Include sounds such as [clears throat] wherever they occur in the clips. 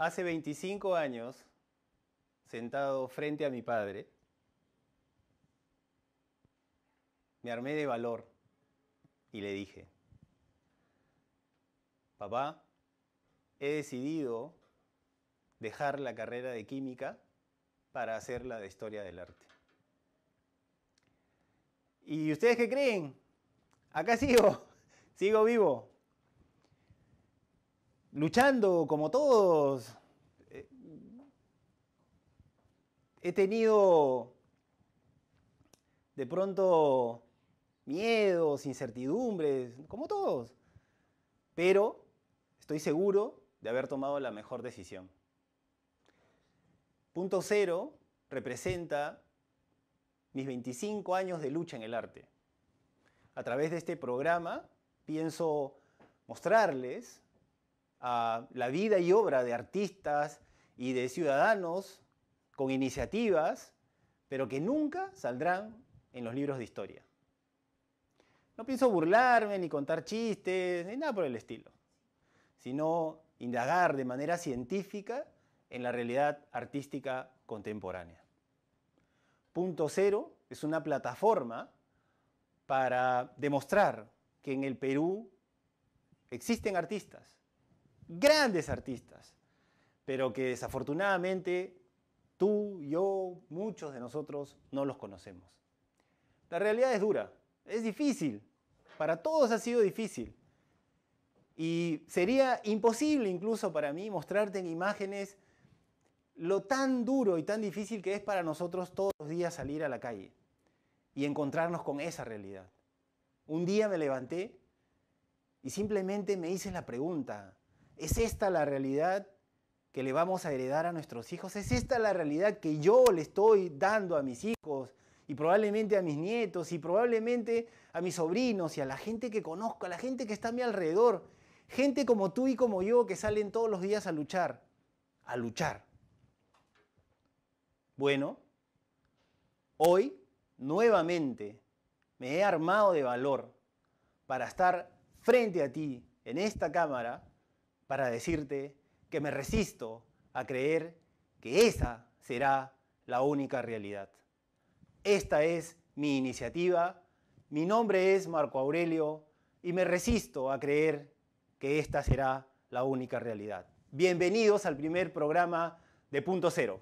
Hace 25 años, sentado frente a mi padre, me armé de valor y le dije, papá, he decidido dejar la carrera de química para hacer la de historia del arte. ¿Y ustedes qué creen? Acá sigo, [laughs] sigo vivo, luchando como todos, he tenido de pronto miedos, incertidumbres, como todos, pero estoy seguro de haber tomado la mejor decisión. Punto cero representa mis 25 años de lucha en el arte. A través de este programa pienso mostrarles a la vida y obra de artistas y de ciudadanos con iniciativas, pero que nunca saldrán en los libros de historia. No pienso burlarme ni contar chistes, ni nada por el estilo, sino indagar de manera científica en la realidad artística contemporánea. Punto Cero es una plataforma para demostrar que en el Perú existen artistas, grandes artistas, pero que desafortunadamente Tú, yo, muchos de nosotros no los conocemos. La realidad es dura, es difícil. Para todos ha sido difícil. Y sería imposible incluso para mí mostrarte en imágenes lo tan duro y tan difícil que es para nosotros todos los días salir a la calle y encontrarnos con esa realidad. Un día me levanté y simplemente me hice la pregunta, ¿es esta la realidad que le vamos a heredar a nuestros hijos? ¿Es esta la realidad que yo le estoy dando a mis hijos y probablemente a mis nietos y probablemente a mis sobrinos y a la gente que conozco, a la gente que está a mi alrededor? Gente como tú y como yo que salen todos los días a luchar, a luchar. Bueno, hoy nuevamente me he armado de valor para estar frente a ti en esta cámara para decirte que me resisto a creer que esa será la única realidad. Esta es mi iniciativa, mi nombre es Marco Aurelio y me resisto a creer que esta será la única realidad. Bienvenidos al primer programa de Punto Cero.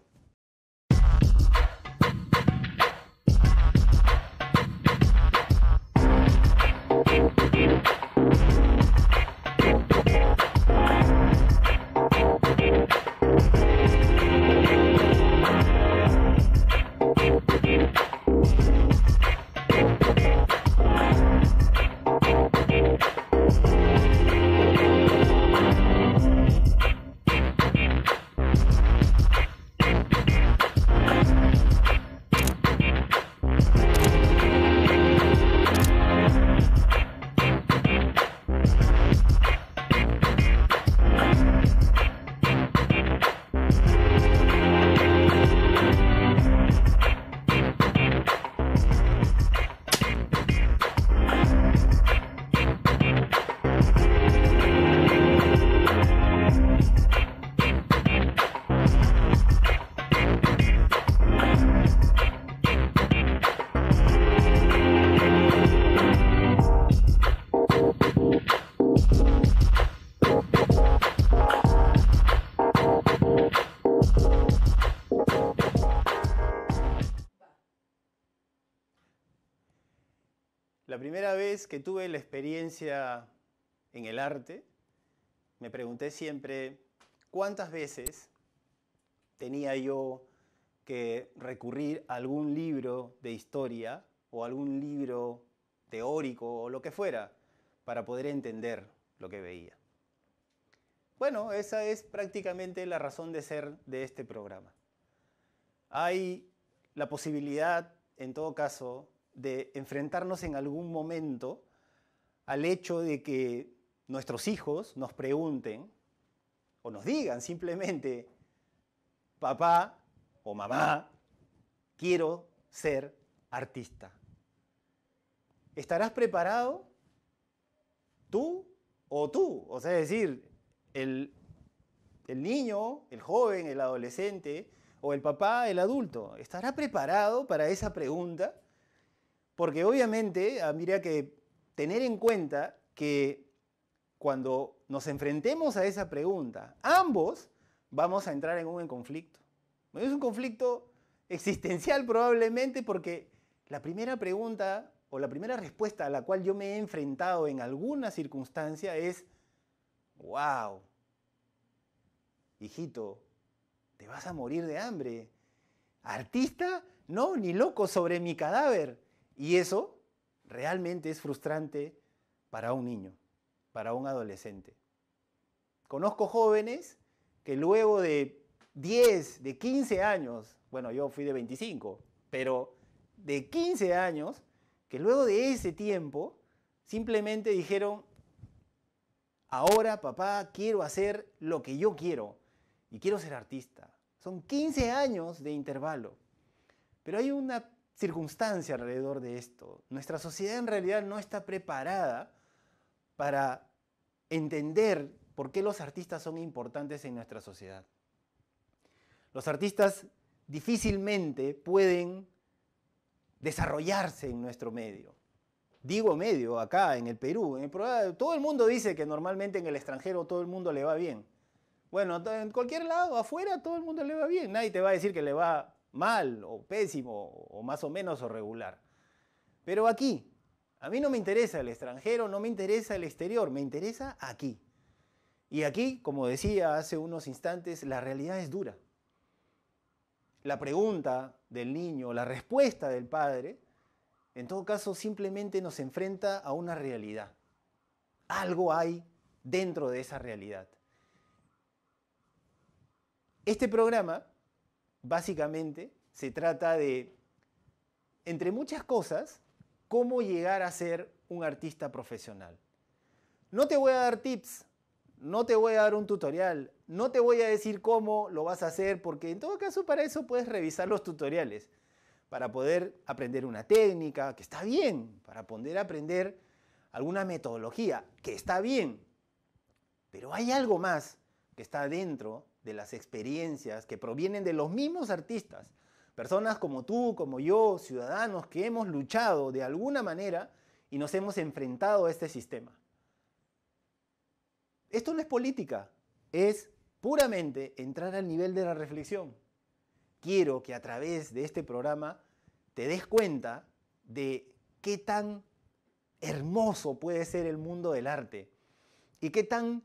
que tuve la experiencia en el arte, me pregunté siempre cuántas veces tenía yo que recurrir a algún libro de historia o algún libro teórico o lo que fuera para poder entender lo que veía. Bueno, esa es prácticamente la razón de ser de este programa. Hay la posibilidad, en todo caso, de enfrentarnos en algún momento al hecho de que nuestros hijos nos pregunten o nos digan simplemente, papá o mamá, quiero ser artista. ¿Estarás preparado tú o tú? O sea, decir, el, el niño, el joven, el adolescente o el papá, el adulto, ¿estará preparado para esa pregunta? Porque obviamente habría ah, que tener en cuenta que cuando nos enfrentemos a esa pregunta, ambos vamos a entrar en un conflicto. Es un conflicto existencial probablemente porque la primera pregunta o la primera respuesta a la cual yo me he enfrentado en alguna circunstancia es, wow, hijito, te vas a morir de hambre. Artista, no, ni loco, sobre mi cadáver. Y eso realmente es frustrante para un niño, para un adolescente. Conozco jóvenes que luego de 10, de 15 años, bueno, yo fui de 25, pero de 15 años, que luego de ese tiempo simplemente dijeron, ahora papá quiero hacer lo que yo quiero y quiero ser artista. Son 15 años de intervalo. Pero hay una circunstancia alrededor de esto. Nuestra sociedad en realidad no está preparada para entender por qué los artistas son importantes en nuestra sociedad. Los artistas difícilmente pueden desarrollarse en nuestro medio. Digo medio, acá en el Perú. todo el mundo dice que normalmente en el extranjero todo el mundo le va bien. Bueno, en cualquier lado, afuera, todo el mundo le va bien. Nadie te va a decir que le va mal o pésimo o más o menos o regular. Pero aquí, a mí no me interesa el extranjero, no me interesa el exterior, me interesa aquí. Y aquí, como decía hace unos instantes, la realidad es dura. La pregunta del niño, la respuesta del padre, en todo caso simplemente nos enfrenta a una realidad. Algo hay dentro de esa realidad. Este programa básicamente se trata de, entre muchas cosas, cómo llegar a ser un artista profesional. No te voy a dar tips, no te voy a dar un tutorial, no te voy a decir cómo lo vas a hacer, porque en todo caso para eso puedes revisar los tutoriales, para poder aprender una técnica, que está bien, para poder aprender alguna metodología, que está bien, pero hay algo más que está dentro de las experiencias que provienen de los mismos artistas, personas como tú, como yo, ciudadanos que hemos luchado de alguna manera y nos hemos enfrentado a este sistema. Esto no es política, es puramente entrar al nivel de la reflexión. Quiero que a través de este programa te des cuenta de qué tan hermoso puede ser el mundo del arte y qué tan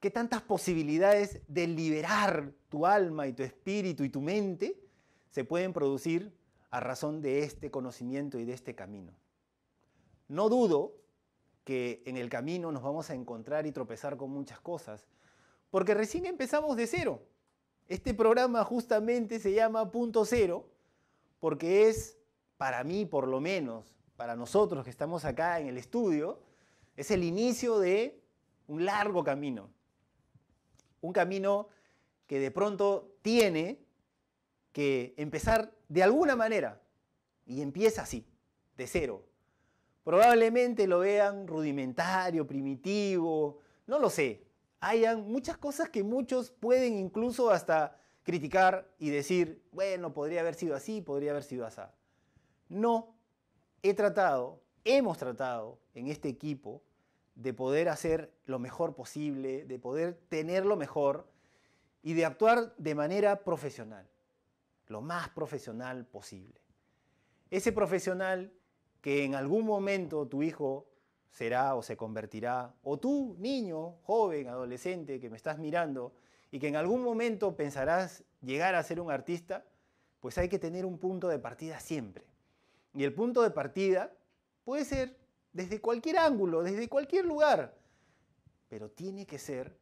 qué tantas posibilidades de liberar tu alma y tu espíritu y tu mente se pueden producir a razón de este conocimiento y de este camino. No dudo que en el camino nos vamos a encontrar y tropezar con muchas cosas, porque recién empezamos de cero. Este programa justamente se llama Punto Cero, porque es, para mí por lo menos, para nosotros que estamos acá en el estudio, es el inicio de un largo camino un camino que de pronto tiene que empezar de alguna manera y empieza así, de cero. Probablemente lo vean rudimentario, primitivo, no lo sé. Hayan muchas cosas que muchos pueden incluso hasta criticar y decir, bueno, podría haber sido así, podría haber sido así. No, he tratado, hemos tratado en este equipo de poder hacer lo mejor posible, de poder tener lo mejor y de actuar de manera profesional, lo más profesional posible. Ese profesional que en algún momento tu hijo será o se convertirá, o tú, niño, joven, adolescente, que me estás mirando y que en algún momento pensarás llegar a ser un artista, pues hay que tener un punto de partida siempre. Y el punto de partida puede ser desde cualquier ángulo, desde cualquier lugar, pero tiene que ser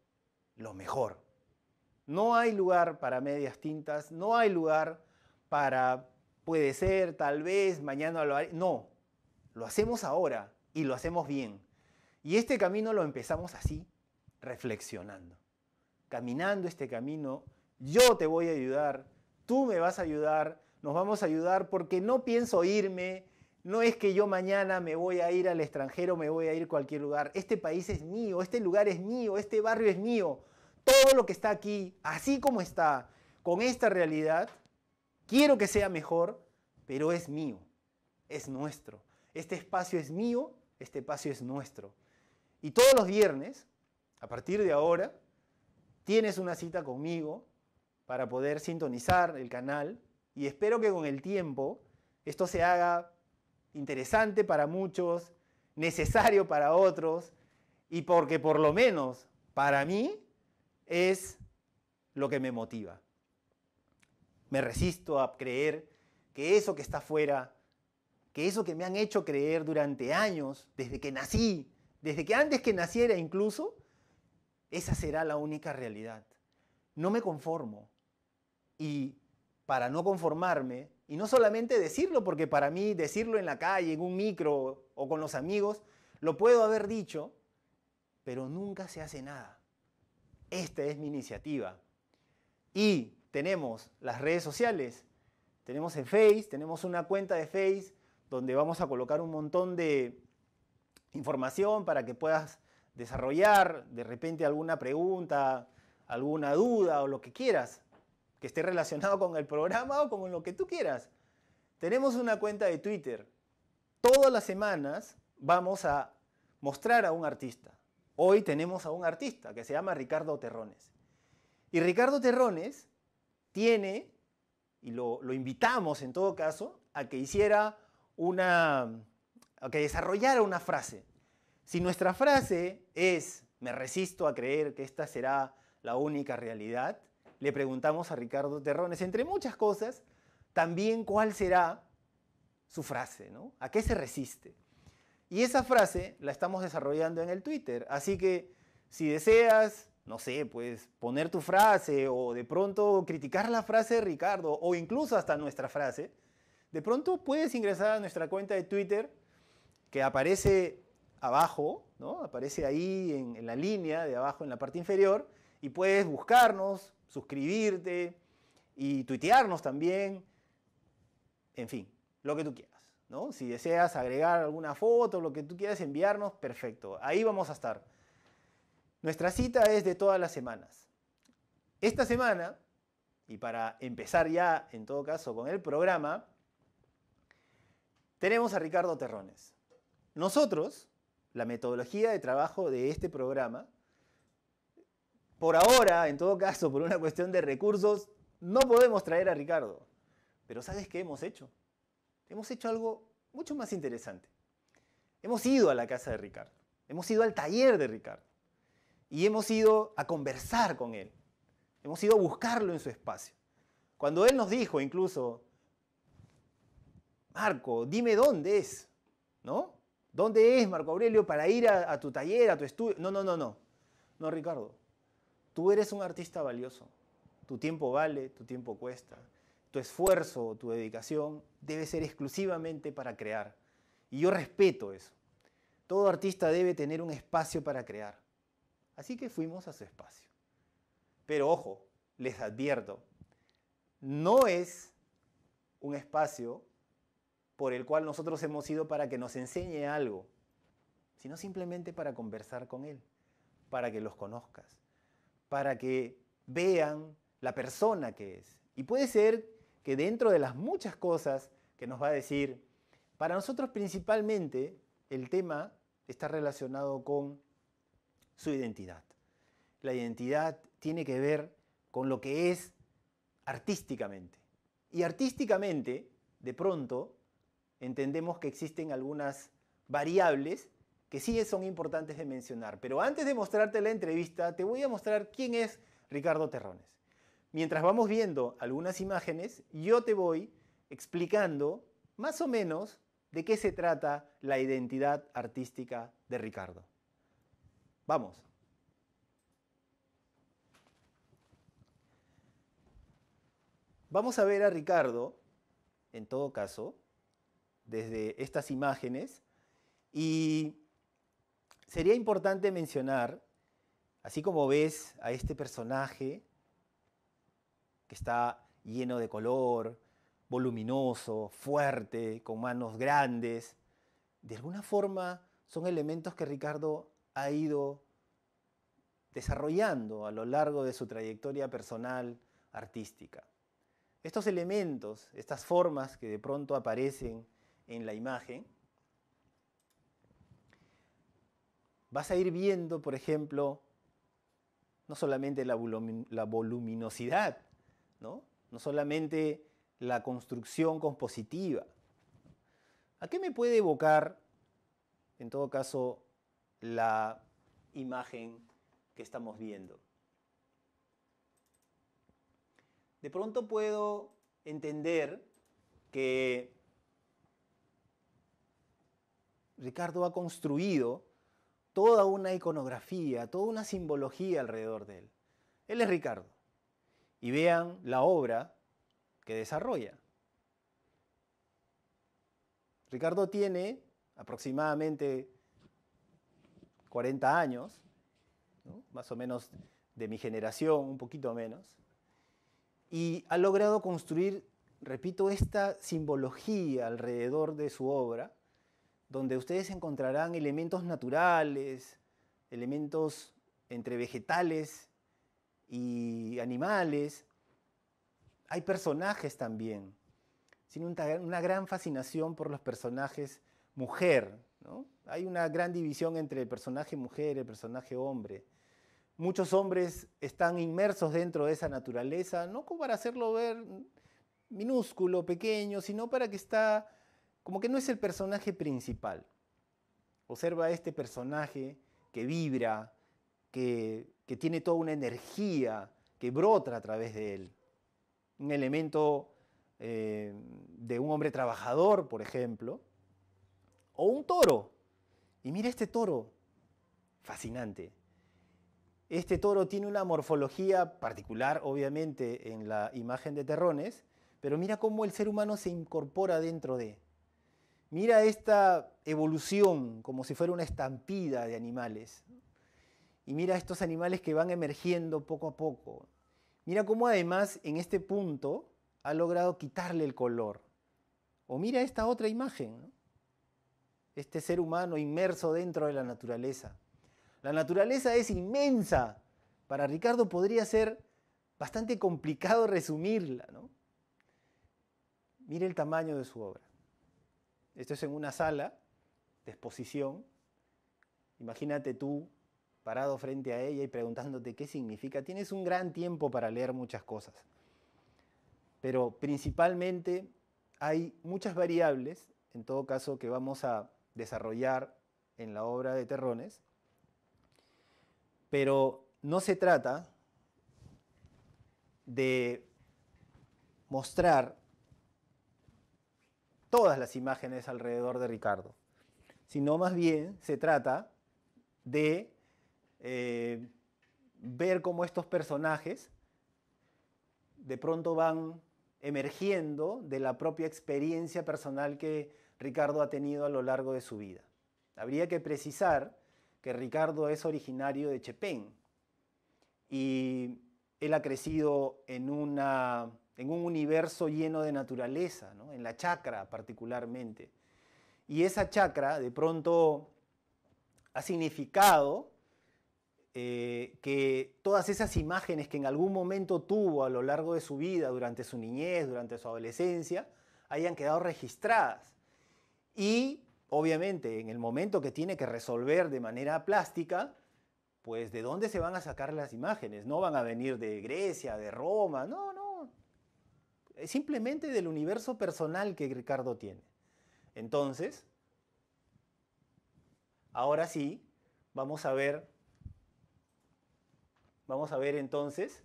lo mejor. No hay lugar para medias tintas, no hay lugar para puede ser, tal vez, mañana lo haré. No, lo hacemos ahora y lo hacemos bien. Y este camino lo empezamos así, reflexionando. Caminando este camino, yo te voy a ayudar, tú me vas a ayudar, nos vamos a ayudar porque no pienso irme no es que yo mañana me voy a ir al extranjero, me voy a ir a cualquier lugar. Este país es mío, este lugar es mío, este barrio es mío. Todo lo que está aquí, así como está, con esta realidad, quiero que sea mejor, pero es mío, es nuestro. Este espacio es mío, este espacio es nuestro. Y todos los viernes, a partir de ahora, tienes una cita conmigo para poder sintonizar el canal y espero que con el tiempo esto se haga interesante para muchos, necesario para otros, y porque por lo menos para mí es lo que me motiva. Me resisto a creer que eso que está fuera, que eso que me han hecho creer durante años, desde que nací, desde que antes que naciera incluso, esa será la única realidad. No me conformo. Y para no conformarme, y no solamente decirlo, porque para mí decirlo en la calle, en un micro o con los amigos, lo puedo haber dicho, pero nunca se hace nada. Esta es mi iniciativa. Y tenemos las redes sociales, tenemos el Face, tenemos una cuenta de Face donde vamos a colocar un montón de información para que puedas desarrollar de repente alguna pregunta, alguna duda o lo que quieras que esté relacionado con el programa o con lo que tú quieras. Tenemos una cuenta de Twitter. Todas las semanas vamos a mostrar a un artista. Hoy tenemos a un artista que se llama Ricardo Terrones. Y Ricardo Terrones tiene, y lo, invitamos en todo caso, a que hiciera una, a que desarrollara una frase. Si nuestra frase es, me resisto a creer que esta será la única realidad, le preguntamos a Ricardo Terrones, entre muchas cosas, también cuál será su frase, ¿no? ¿A qué se resiste? Y esa frase la estamos desarrollando en el Twitter, así que si deseas, no sé, pues poner tu frase o de pronto criticar la frase de Ricardo o incluso hasta nuestra frase, de pronto puedes ingresar a nuestra cuenta de Twitter que aparece abajo, ¿no? Aparece ahí en, en la línea de abajo en la parte inferior y puedes buscarnos, suscribirte y tuitearnos también. En fin, lo que tú quieras. ¿no? Si deseas agregar alguna foto, lo que tú quieras enviarnos, perfecto. Ahí vamos a estar. Nuestra cita es de todas las semanas. Esta semana, y para empezar ya en todo caso con el programa, tenemos a Ricardo Terrones. Nosotros, la metodología de trabajo de este programa por ahora, en todo caso, por una cuestión de recursos, no podemos traer a Ricardo. Pero ¿sabes qué hemos hecho? Hemos hecho algo mucho más interesante. Hemos ido a la casa de Ricardo, hemos ido al taller de Ricardo y hemos ido a conversar con él. Hemos ido a buscarlo en su espacio. Cuando él nos dijo incluso, Marco, dime dónde es, ¿no? ¿Dónde es Marco Aurelio para ir a, a tu taller, a tu estudio? No, no, no, no. No, Ricardo, Tú eres un artista valioso. Tu tiempo vale, tu tiempo cuesta. Tu esfuerzo, tu dedicación debe ser exclusivamente para crear. Y yo respeto eso. Todo artista debe tener un espacio para crear. Así que fuimos a su espacio. Pero ojo, les advierto, no es un espacio por el cual nosotros hemos ido para que nos enseñe algo, sino simplemente para conversar con él, para que los conozcas, para que vean la persona que es. Y puede ser que dentro de las muchas cosas que nos va a decir, para nosotros principalmente el tema está relacionado con su identidad. La identidad tiene que ver con lo que es artísticamente. Y artísticamente, de pronto, entendemos que existen algunas variables que sí son importantes de mencionar. Pero antes de mostrarte la entrevista, te voy a mostrar quién es Ricardo Terrones. Mientras vamos viendo algunas imágenes, yo te voy explicando más o menos de qué se trata la identidad artística de Ricardo. Vamos. Vamos a ver a Ricardo, en todo caso, desde estas imágenes, y sería importante mencionar, así como ves a este personaje que está lleno de color, voluminoso, fuerte, con manos grandes, de alguna forma son elementos que Ricardo ha ido desarrollando a lo largo de su trayectoria personal artística. Estos elementos, estas formas que de pronto aparecen en la imagen, vas a ir viendo, por ejemplo, no solamente la, voluminosidad, ¿no? no solamente la construcción compositiva. ¿A qué me puede evocar, en todo caso, la imagen que estamos viendo? De pronto puedo entender que Ricardo ha construido toda una iconografía, toda una simbología alrededor de él. Él es Ricardo. Y vean la obra que desarrolla. Ricardo tiene aproximadamente 40 años, más o menos de mi generación, un poquito menos, y ha logrado construir, repito, esta simbología alrededor de su obra, donde ustedes encontrarán elementos naturales, elementos entre vegetales y animales. Hay personajes también. Tiene una gran fascinación por los personajes mujer. Hay una gran división entre el personaje mujer y el personaje hombre. Muchos hombres están inmersos dentro de esa naturaleza, no como para hacerlo ver minúsculo, pequeño, sino para que está como que no es el personaje principal. Observa este personaje que vibra, que, tiene toda una energía que brota a través de él. Un elemento eh, de un hombre trabajador, por ejemplo, o un toro. Y mira este toro, fascinante. Este toro tiene una morfología particular, obviamente, en la imagen de Terrones, pero mira cómo el ser humano se incorpora dentro de. Mira esta evolución como si fuera una estampida de animales. Y mira estos animales que van emergiendo poco a poco. Mira cómo además en este punto ha logrado quitarle el color. O mira esta otra imagen, este ser humano inmerso dentro de la naturaleza. La naturaleza es inmensa. Para Ricardo podría ser bastante complicado resumirla. ¿no? el tamaño de su obra. Esto es en una sala de exposición. Imagínate tú parado frente a ella y preguntándote qué significa. Tienes un gran tiempo para leer muchas cosas. Pero principalmente hay muchas variables, en todo caso, que vamos a desarrollar en la obra de Terrones. Pero no se trata de mostrar todas las imágenes alrededor de Ricardo, sino más bien se trata de eh, ver cómo estos personajes de pronto van emergiendo de la propia experiencia personal que Ricardo ha tenido a lo largo de su vida. Habría que precisar que Ricardo es originario de Chepén y él ha crecido en una en un universo lleno de naturaleza, en la chacra particularmente. Y esa chacra de pronto ha significado eh, que todas esas imágenes que en algún momento tuvo a lo largo de su vida, durante su niñez, durante su adolescencia, hayan quedado registradas. Y obviamente en el momento que tiene que resolver de manera plástica, pues de dónde se van a sacar las imágenes. No van a venir de Grecia, de Roma, no, no, simplemente del universo personal que Ricardo tiene. Entonces, ahora sí, vamos a ver, vamos a ver entonces,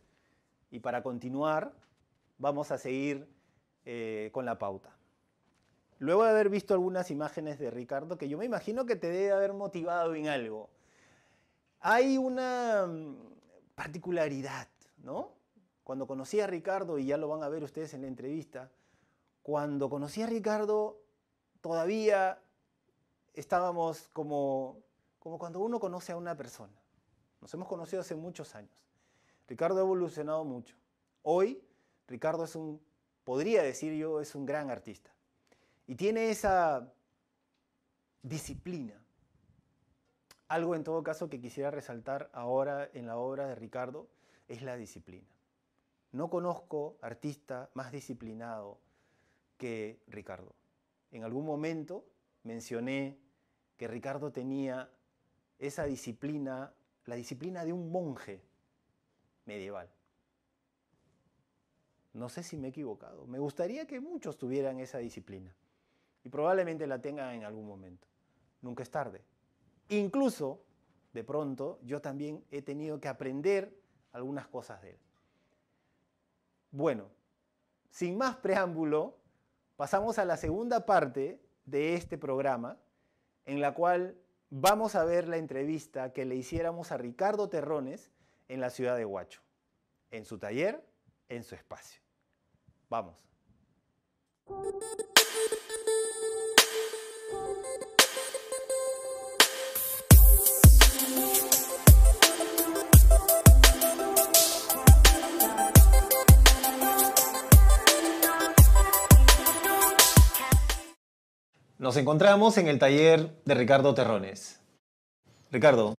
y para continuar, vamos a seguir eh, con la pauta. Luego de haber visto algunas imágenes de Ricardo, que yo me imagino que te debe haber motivado en algo, hay una mm, particularidad, ¿no? Cuando conocí a Ricardo, y ya lo van a ver ustedes en la entrevista, cuando conocí a Ricardo todavía estábamos como, como cuando uno conoce a una persona. Nos hemos conocido hace muchos años. Ricardo ha evolucionado mucho. Hoy Ricardo es un, podría decir yo, es un gran artista. Y tiene esa disciplina. Algo en todo caso que quisiera resaltar ahora en la obra de Ricardo es la disciplina. No conozco artista más disciplinado que Ricardo. En algún momento mencioné que Ricardo tenía esa disciplina, la disciplina de un monje medieval. No sé si me he equivocado. Me gustaría que muchos tuvieran esa disciplina. Y probablemente la tengan en algún momento. Nunca es tarde. Incluso, de pronto, yo también he tenido que aprender algunas cosas de él. Bueno, sin más preámbulo, pasamos a la segunda parte de este programa, en la cual vamos a ver la entrevista que le hiciéramos a Ricardo Terrones en la ciudad de Huacho, en su taller, en su espacio. Vamos. Nos encontramos en el taller de Ricardo Terrones. Ricardo,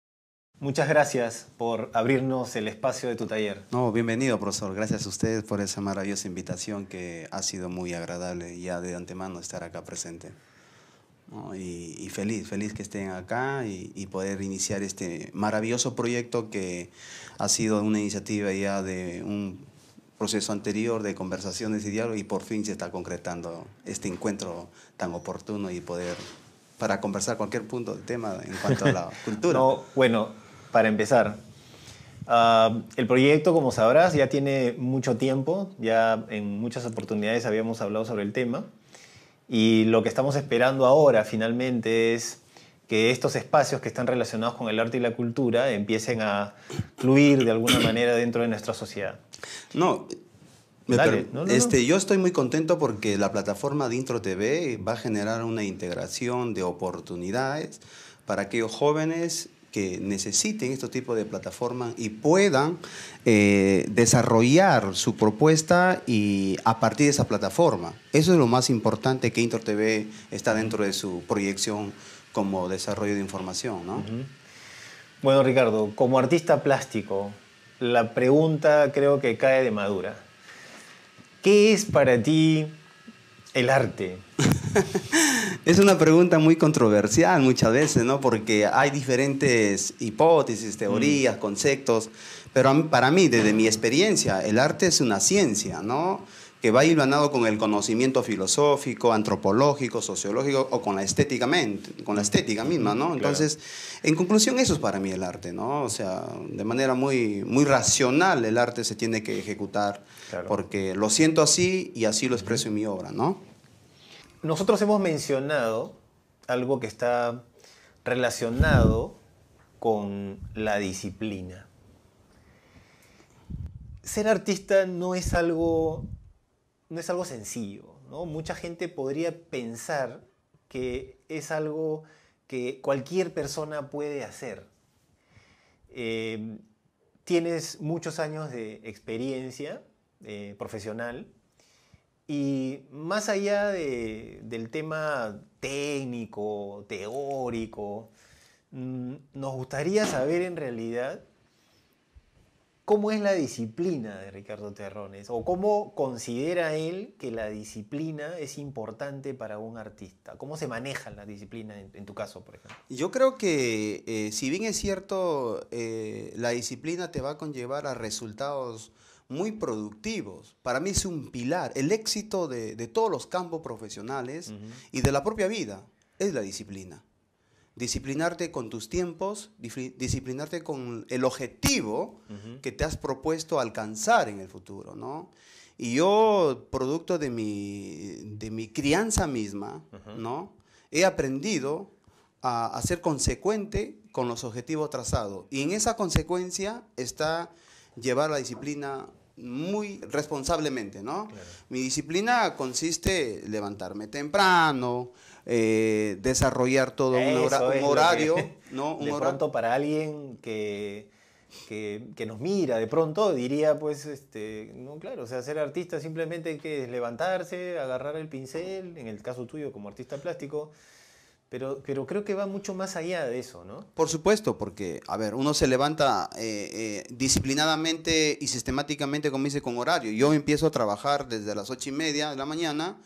muchas gracias por abrirnos el espacio de tu taller. No, bienvenido, profesor. Gracias a ustedes por esa maravillosa invitación que ha sido muy agradable ya de antemano estar acá presente. Y, feliz, feliz que estén acá y, poder iniciar este maravilloso proyecto que ha sido una iniciativa ya de un proceso anterior de conversaciones y diálogo y por fin se está concretando este encuentro tan oportuno y poder para conversar cualquier punto del tema en cuanto a la [laughs] cultura. bueno, para empezar, ah, el proyecto, como sabrás, ya tiene mucho tiempo, ya en muchas oportunidades habíamos hablado sobre el tema y lo que estamos esperando ahora finalmente es que estos espacios que están relacionados con el arte y la cultura empiecen a fluir de alguna [clears throat] manera dentro de nuestra sociedad. No, este, Yo estoy muy contento porque la plataforma de Intro TV va a generar una integración de oportunidades para aquellos jóvenes que necesiten este tipo de plataformas y puedan eh, desarrollar su propuesta y a partir de esa plataforma. Eso es lo más importante que TV está dentro de su proyección como desarrollo de información. Bueno, Ricardo, como artista plástico, la pregunta creo que cae de madura. ¿Qué es para ti el arte? [laughs] Es una pregunta muy controversial muchas veces, ¿no? Porque hay diferentes hipótesis, teorías, mm. conceptos, pero para mí, desde mi experiencia, el arte es una ciencia, ¿no? que va ganado con el conocimiento filosófico, antropológico, sociológico o con la estética, con la estética misma, ¿no? Entonces, en conclusión, eso es para mí el arte, ¿no? O sea, de manera muy, muy racional el arte se tiene que ejecutar, porque lo siento así y así lo expreso en mi obra, ¿no? nosotros hemos mencionado algo que está relacionado con la disciplina. Ser artista no es algo, no es algo sencillo. Mucha gente podría pensar que es algo que cualquier persona puede hacer. Eh, tienes muchos años de experiencia eh, profesional, y más allá del tema técnico, teórico, mm, nos gustaría saber en realidad cómo es la disciplina de Ricardo Terrones o cómo considera él que la disciplina es importante para un artista. ¿Cómo se maneja la disciplina en, tu caso, por ejemplo? Yo creo que eh, si bien es cierto, eh, la disciplina te va a conllevar a resultados muy productivos. Para mí es un pilar. El éxito de, todos los campos profesionales y de la propia vida es la disciplina. Disciplinarte con tus tiempos, disciplinarte con el objetivo que te has propuesto alcanzar en el futuro, Y yo, producto de mi, de mi crianza misma, ¿no? He aprendido a, a, ser consecuente con los objetivos trazados. Y en esa consecuencia está llevar la disciplina muy responsablemente, ¿no? Mi disciplina consiste en levantarme temprano, eh, desarrollar todo un, horario, [laughs] ¿no? Un de pronto para alguien que, que, nos mira, de pronto diría, pues, este, no, claro, o sea, ser artista simplemente que es levantarse, agarrar el pincel, en el caso tuyo como artista plástico, pero, pero creo que va mucho más allá de eso, ¿no? Por supuesto, porque, a ver, uno se levanta eh, eh, disciplinadamente y sistemáticamente, como dice, con horario. Yo empiezo a trabajar desde las ocho y media de la mañana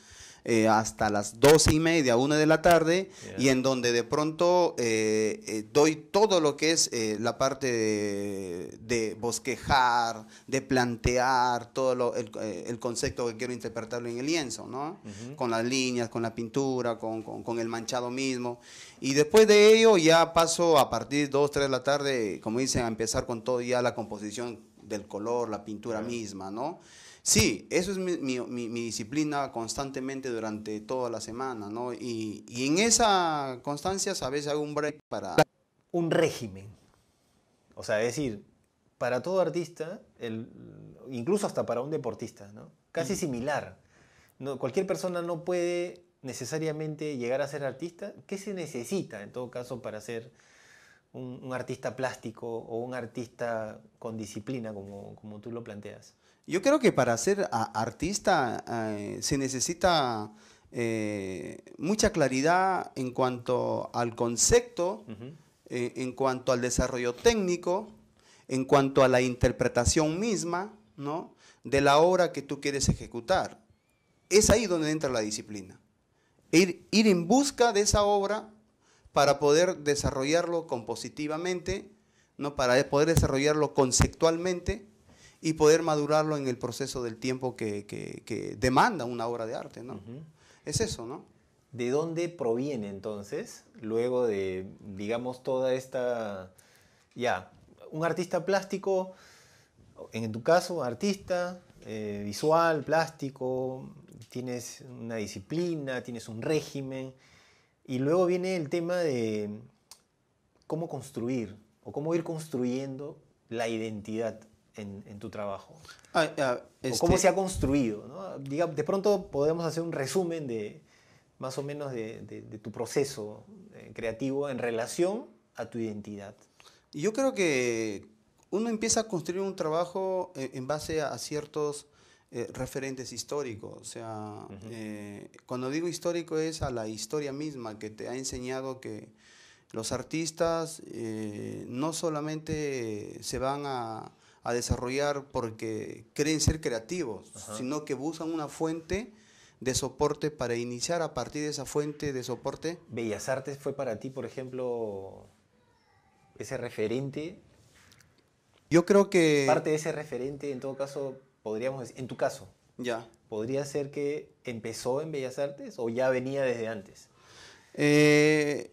eh, hasta las dos y media, una de la tarde, y en donde de pronto eh, eh, doy todo lo que es la parte de, bosquejar, de plantear todo el, concepto que quiero interpretarlo en el lienzo, ¿no? Con las líneas, con la pintura, con, con, el manchado mismo. Y después de ello ya paso a partir de 2, 3 de la tarde, como dicen, a empezar con todo ya la composición del color, la pintura misma, ¿no? Sí, eso es mi, disciplina constantemente durante toda la semana, ¿no? Y, en esa constancia a veces hago un break para... Un régimen. O sea, es decir, para todo artista, incluso hasta para un deportista, ¿no? Casi mm. similar. No, cualquier persona no puede necesariamente llegar a ser artista. ¿Qué se necesita en todo caso para ser un, artista plástico o un artista con disciplina, como, como tú lo planteas? Yo creo que para ser ah, artista ah, se necesita eh, mucha claridad en cuanto al concepto, eh, en cuanto al desarrollo técnico, en cuanto a la interpretación misma de la obra que tú quieres ejecutar. Es ahí donde entra la disciplina. Ir, ir en busca de esa obra para poder desarrollarlo compositivamente, ¿no? para poder desarrollarlo conceptualmente y poder madurarlo en el proceso del tiempo que, demanda una obra de arte, ¿no? Es eso, ¿no? ¿De dónde proviene entonces, luego de, digamos, toda esta, ya, un artista plástico, en tu caso, artista eh, visual, plástico, tienes una disciplina, tienes un régimen, y luego viene el tema de cómo construir o cómo ir construyendo la identidad en, tu trabajo? Ah, ah, este ¿Cómo se ha construido? ¿no? de pronto podemos hacer un resumen de más o menos de, de, tu proceso eh, creativo en relación a tu identidad. Yo creo que uno empieza a construir un trabajo eh, en base a ciertos eh, referentes históricos. O sea, cuando digo histórico es a la historia misma que te ha enseñado que los artistas no solamente se van a, a desarrollar porque creen ser creativos, sino que buscan una fuente de soporte para iniciar a partir de esa fuente de soporte. Bellas Artes fue para ti, por ejemplo, ese referente. Yo creo que... Parte de ese referente, en todo caso, podríamos decir, en tu caso. Ya. ¿Podría ser que empezó en Bellas Artes o ya venía desde antes? Eh,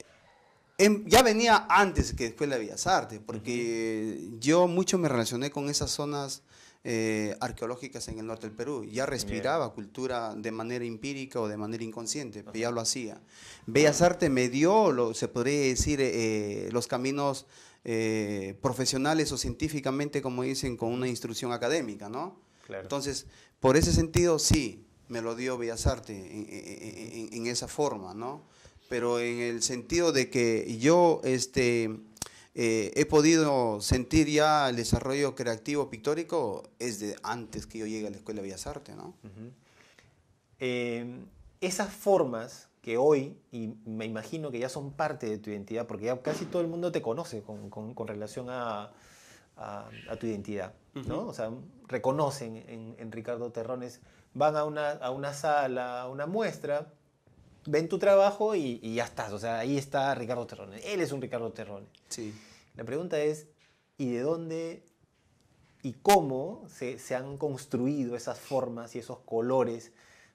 Em, ya venía antes que después de Bellas Artes, porque yo mucho me relacioné con esas zonas eh, arqueológicas en el norte del Perú. Ya respiraba cultura de manera empírica o de manera inconsciente, pero pues, ya lo hacía. Bellas Artes me dio, lo, se podría decir, eh, los caminos eh, profesionales o científicamente, como dicen, con una instrucción académica, ¿no? Entonces, por ese sentido, sí, me lo dio Bellas Artes en, esa forma, ¿no? pero en el sentido de que yo este, eh, he podido sentir ya el desarrollo creativo pictórico es de antes que yo llegue a la Escuela de Bellas Artes, ¿no? Em, esas formas que hoy, y me imagino que ya son parte de tu identidad, porque ya casi todo el mundo te conoce con, relación a, tu identidad, O sea, reconocen en, Ricardo Terrones, van a una, a una sala, a una muestra, ven tu trabajo y, ya estás. O sea, ahí está Ricardo terrone Él es un Ricardo terrone Sí. La pregunta es, ¿y de dónde y cómo se, han construido esas formas y esos colores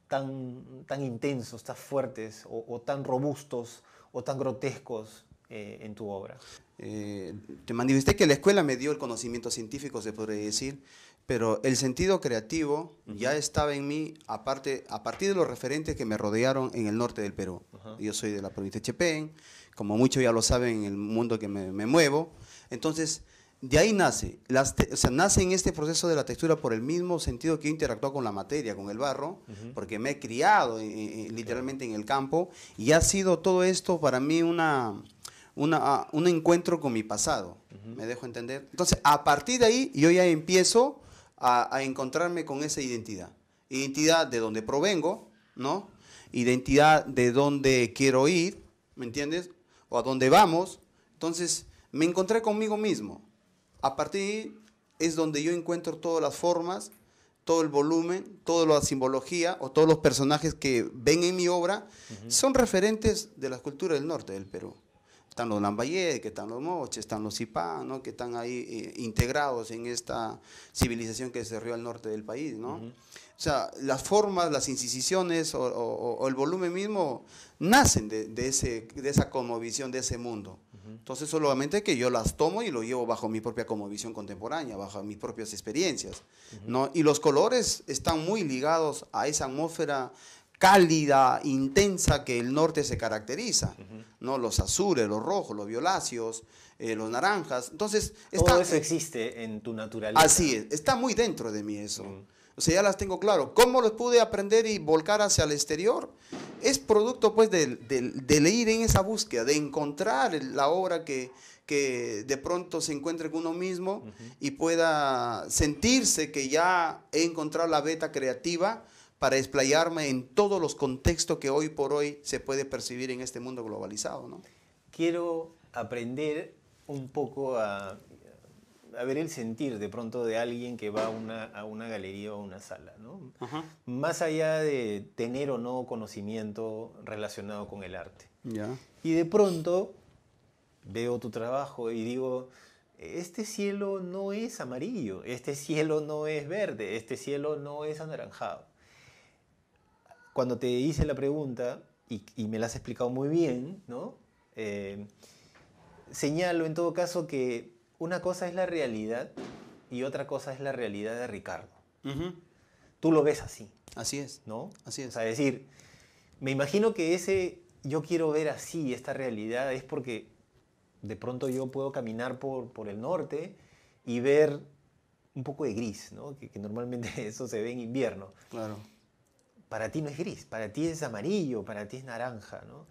tan, tan intensos, tan fuertes o, tan robustos o tan grotescos eh, en tu obra? Eh, te manifesté que la escuela me dio el conocimiento científico, se podría decir pero el sentido creativo ya estaba en mí, aparte, a partir de los referentes que me rodearon en el norte del Perú. Yo soy de la provincia de Chepén, como muchos ya lo saben en el mundo que me, me muevo. Entonces, de ahí nace, las o sea, nace en este proceso de la textura por el mismo sentido que yo con la materia, con el barro, porque me he criado eh, eh, eh, literalmente en el campo y ha sido todo esto para mí una, una ah, un encuentro con mi pasado, me dejo entender. Entonces, a partir de ahí yo ya empiezo a, encontrarme con esa identidad. Identidad de donde provengo, ¿no? Identidad de dónde quiero ir, ¿me entiendes? O a dónde vamos. Entonces, me encontré conmigo mismo. A partir de ahí es donde yo encuentro todas las formas, todo el volumen, toda la simbología o todos los personajes que ven en mi obra son referentes de la cultura del norte del Perú están los Lambayeque, que están los Moches, están los Zipá, ¿no? que están ahí eh, integrados en esta civilización que se rió al norte del país. ¿no? O sea, las formas, las incisiones o, el volumen mismo nacen de, ese, de esa conmovisión, de ese mundo. Entonces solamente que yo las tomo y lo llevo bajo mi propia cosmovisión contemporánea, bajo mis propias experiencias. ¿no? Y los colores están muy ligados a esa atmósfera cálida, intensa que el norte se caracteriza, ¿no? Los azules, los rojos, los violáceos, eh, los naranjas. Entonces, está, todo eso existe en tu naturaleza. Así es, está muy dentro de mí eso. O sea, ya las tengo claro. ¿Cómo los pude aprender y volcar hacia el exterior? Es producto, pues, de, de, ir en esa búsqueda, de encontrar la obra que, de pronto se encuentre con uno mismo y pueda sentirse que ya he encontrado la beta creativa para explayarme en todos los contextos que hoy por hoy se puede percibir en este mundo globalizado. ¿no? Quiero aprender un poco a, ver el sentir de pronto de alguien que va a una, a una galería o una sala. ¿no? Más allá de tener o no conocimiento relacionado con el arte. Y de pronto veo tu trabajo y digo, este cielo no es amarillo, este cielo no es verde, este cielo no es anaranjado cuando te hice la pregunta, y, me la has explicado muy bien, ¿no? Eh, señalo en todo caso que una cosa es la realidad y otra cosa es la realidad de Ricardo. Tú lo ves así. Así es. ¿No? Así es. O decir, me imagino que ese yo quiero ver así esta realidad es porque de pronto yo puedo caminar por, el norte y ver un poco de gris, Que, que normalmente [laughs] eso se ve en invierno. Claro para ti no es gris, para ti es amarillo, para ti es naranja, ¿no?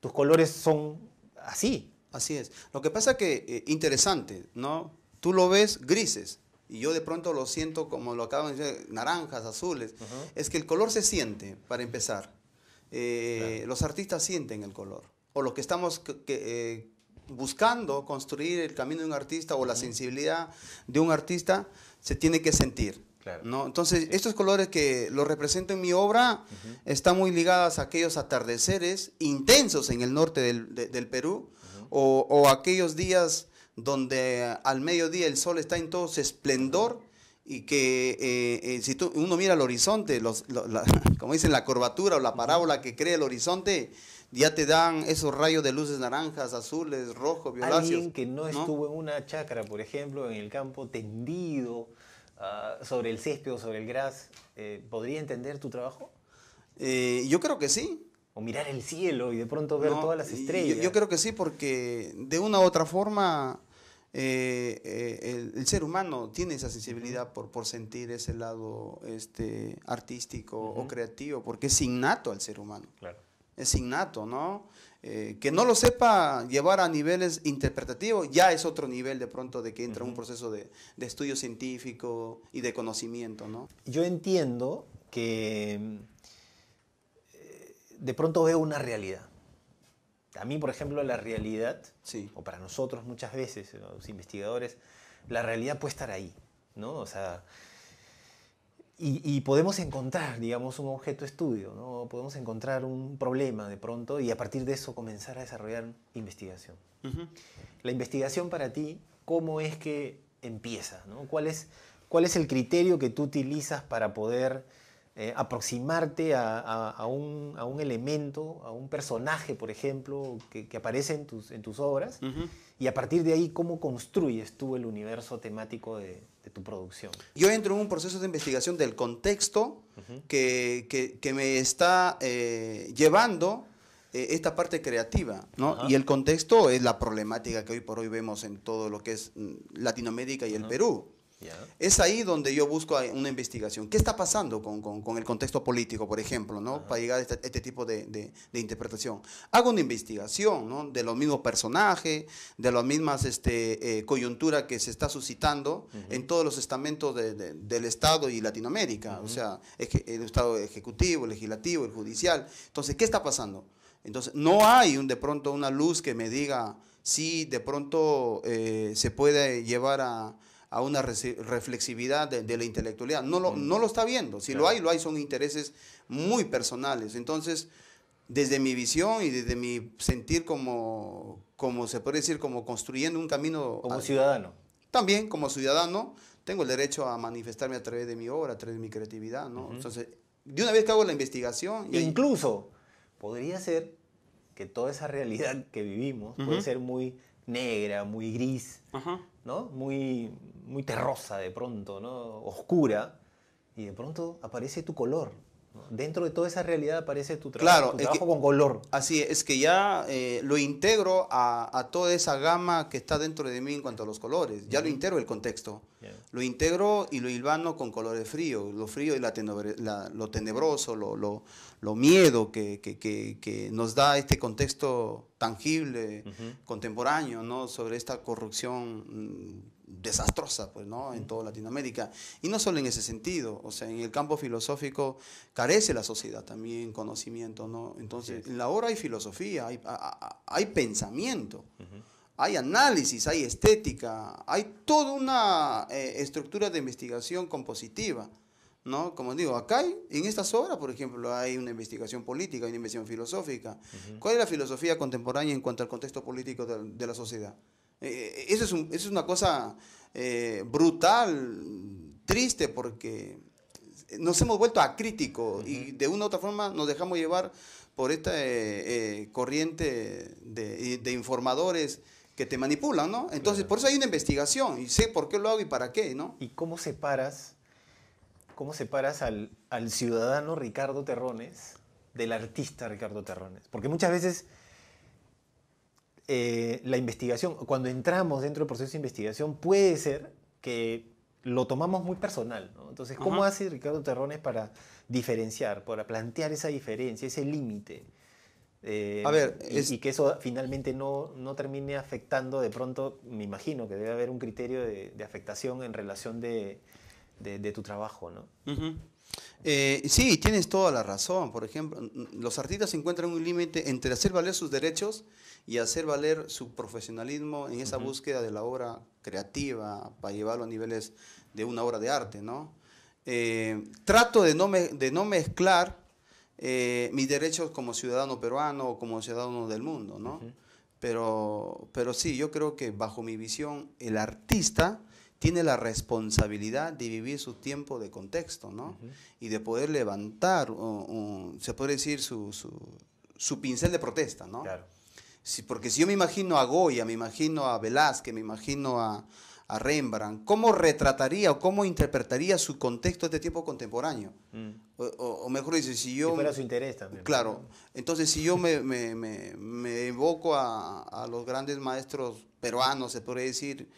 Tus colores son así. Así es. Lo que pasa que, eh, interesante, ¿no? Tú lo ves grises y yo de pronto lo siento como lo acaban de decir, naranjas, azules. Es que el color se siente, para empezar. Eh, los artistas sienten el color. O lo que estamos eh, buscando construir el camino de un artista o la sensibilidad de un artista, se tiene que sentir. ¿no? Entonces, estos colores que los represento en mi obra están muy ligados a aquellos atardeceres intensos en el norte del, Perú o, o, aquellos días donde al mediodía el sol está en todo su esplendor y que eh, eh, si uno mira el horizonte, [laughs] como dicen, la curvatura o la parábola que crea el horizonte, ya te dan esos rayos de luces naranjas, azules, rojos, violáceos. Alguien que no, no, estuvo en una chacra, por ejemplo, en el campo tendido, Ah, sobre el césped o sobre el gras, eh, ¿podría entender tu trabajo? Eh, yo creo que sí. O mirar el cielo y de pronto ver todas las estrellas. Yo, creo que sí, porque de una u otra forma eh, el, ser humano tiene esa sensibilidad por, por sentir ese lado este, artístico o creativo, porque es innato al ser humano. Claro. Es innato, ¿no? Eh, que no lo sepa llevar a niveles interpretativos, ya es otro nivel de pronto de que entra un proceso de, estudio científico y de conocimiento, ¿no? Yo entiendo que eh, de pronto veo una realidad. A mí, por ejemplo, la realidad, sí. o para nosotros muchas veces, los investigadores, la realidad puede estar ahí, ¿no? O sea, y, podemos encontrar, digamos, un objeto estudio, ¿no? podemos encontrar un problema de pronto y a partir de eso comenzar a desarrollar investigación. La investigación para ti, ¿cómo es que empieza? ¿no? ¿Cuál, es, ¿Cuál es el criterio que tú utilizas para poder eh, aproximarte a, a, un, a, un, elemento, a un personaje, por ejemplo, que, aparece en tus, en tus obras? Y a partir de ahí, ¿cómo construyes tú el universo temático de, producción? Yo entro en un proceso de investigación del contexto que, que, me está eh, llevando eh, esta parte creativa, ¿no? Y el contexto es la problemática que hoy por hoy vemos en todo lo que es mm, Latinoamérica y el Perú. Es ahí donde yo busco eh, una investigación. ¿Qué está pasando con, el contexto político, por ejemplo, ¿no? para llegar a este, este tipo de, interpretación? Hago una investigación de los mismos personajes, de las mismas este, eh, coyunturas que se está suscitando en todos los estamentos del Estado y Latinoamérica, o sea, el Estado ejecutivo, legislativo, el judicial. Entonces, ¿qué está pasando? Entonces, no hay un, de pronto una luz que me diga si de pronto eh, se puede llevar a a una reflexividad de, la intelectualidad. No lo, mm. no lo está viendo. Si lo hay, lo hay, son intereses muy personales. Entonces, desde mi visión y desde mi sentir como, como se puede decir, como construyendo un camino... Como ciudadano. También como ciudadano, tengo el derecho a manifestarme a través de mi obra, a través de mi creatividad, ¿no? Entonces, de una vez que hago la investigación... incluso, podría ser que toda esa realidad que vivimos puede ser muy negra, muy gris, ¿no? Muy, terrosa de pronto, ¿no? Oscura. Y de pronto aparece tu color. Dentro de toda esa realidad aparece tu, claro, trabajo con color. Así es, es que ya eh, lo integro a, toda esa gama que está dentro de mí en cuanto a los colores. Ya lo integro el contexto lo integro y lo hilvano con colores fríos, lo frío y lo tenebroso, lo, miedo que, nos da este contexto tangible, contemporáneo, ¿no? sobre esta corrupción mm, desastrosa pues, ¿no? en toda Latinoamérica. Y no solo en ese sentido, o sea, en el campo filosófico carece la sociedad también conocimiento. ¿no? Entonces, en la obra hay filosofía, hay, pensamiento hay análisis, hay estética, hay toda una eh, estructura de investigación compositiva. ¿no? Como digo, acá en estas obras, por ejemplo, hay una investigación política, hay una investigación filosófica. ¿Cuál es la filosofía contemporánea en cuanto al contexto político de, la sociedad? Eh, eh, eso, es una cosa brutal, triste, porque nos hemos vuelto a uh y de una u otra forma nos dejamos llevar por esta corriente de informadores que te manipulan, ¿no? Entonces, por eso hay una investigación y sé por qué lo hago y para qué, ¿no? ¿Y cómo separas, cómo separas al, ciudadano Ricardo Terrones del artista Ricardo Terrones? Porque muchas veces eh, la investigación, cuando entramos dentro del proceso de investigación, puede ser que lo tomamos muy personal, ¿no? Entonces, ¿cómo hace Ricardo Terrones para diferenciar, para plantear esa diferencia, ese límite? Eh, a ver, y, que eso finalmente no, no termine afectando, de pronto me imagino que debe haber un criterio de, afectación en relación de, de, tu trabajo, ¿no? Eh, sí, tienes toda la razón. Por ejemplo, los artistas encuentran un límite entre hacer valer sus derechos y hacer valer su profesionalismo en esa búsqueda de la obra creativa para llevarlo a niveles de una obra de arte, ¿no? Eh, trato de no, de no mezclar eh, mis derechos como ciudadano peruano o como ciudadano del mundo, ¿no? pero, pero sí, yo creo que bajo mi visión, el artista tiene la responsabilidad de vivir su tiempo de contexto, ¿no? Y de poder levantar, se puede decir, su, su, pincel de protesta, ¿no? Claro. porque si yo me imagino a Goya, me imagino a Velázquez, me imagino a, a Rembrandt, cómo retrataría o cómo interpretaría su contexto de este tiempo contemporáneo. Mm. O, mejor dicho, si yo... Si fuera su interés también. Claro. Entonces, si yo me, me, a, los grandes maestros peruanos, se podría decir,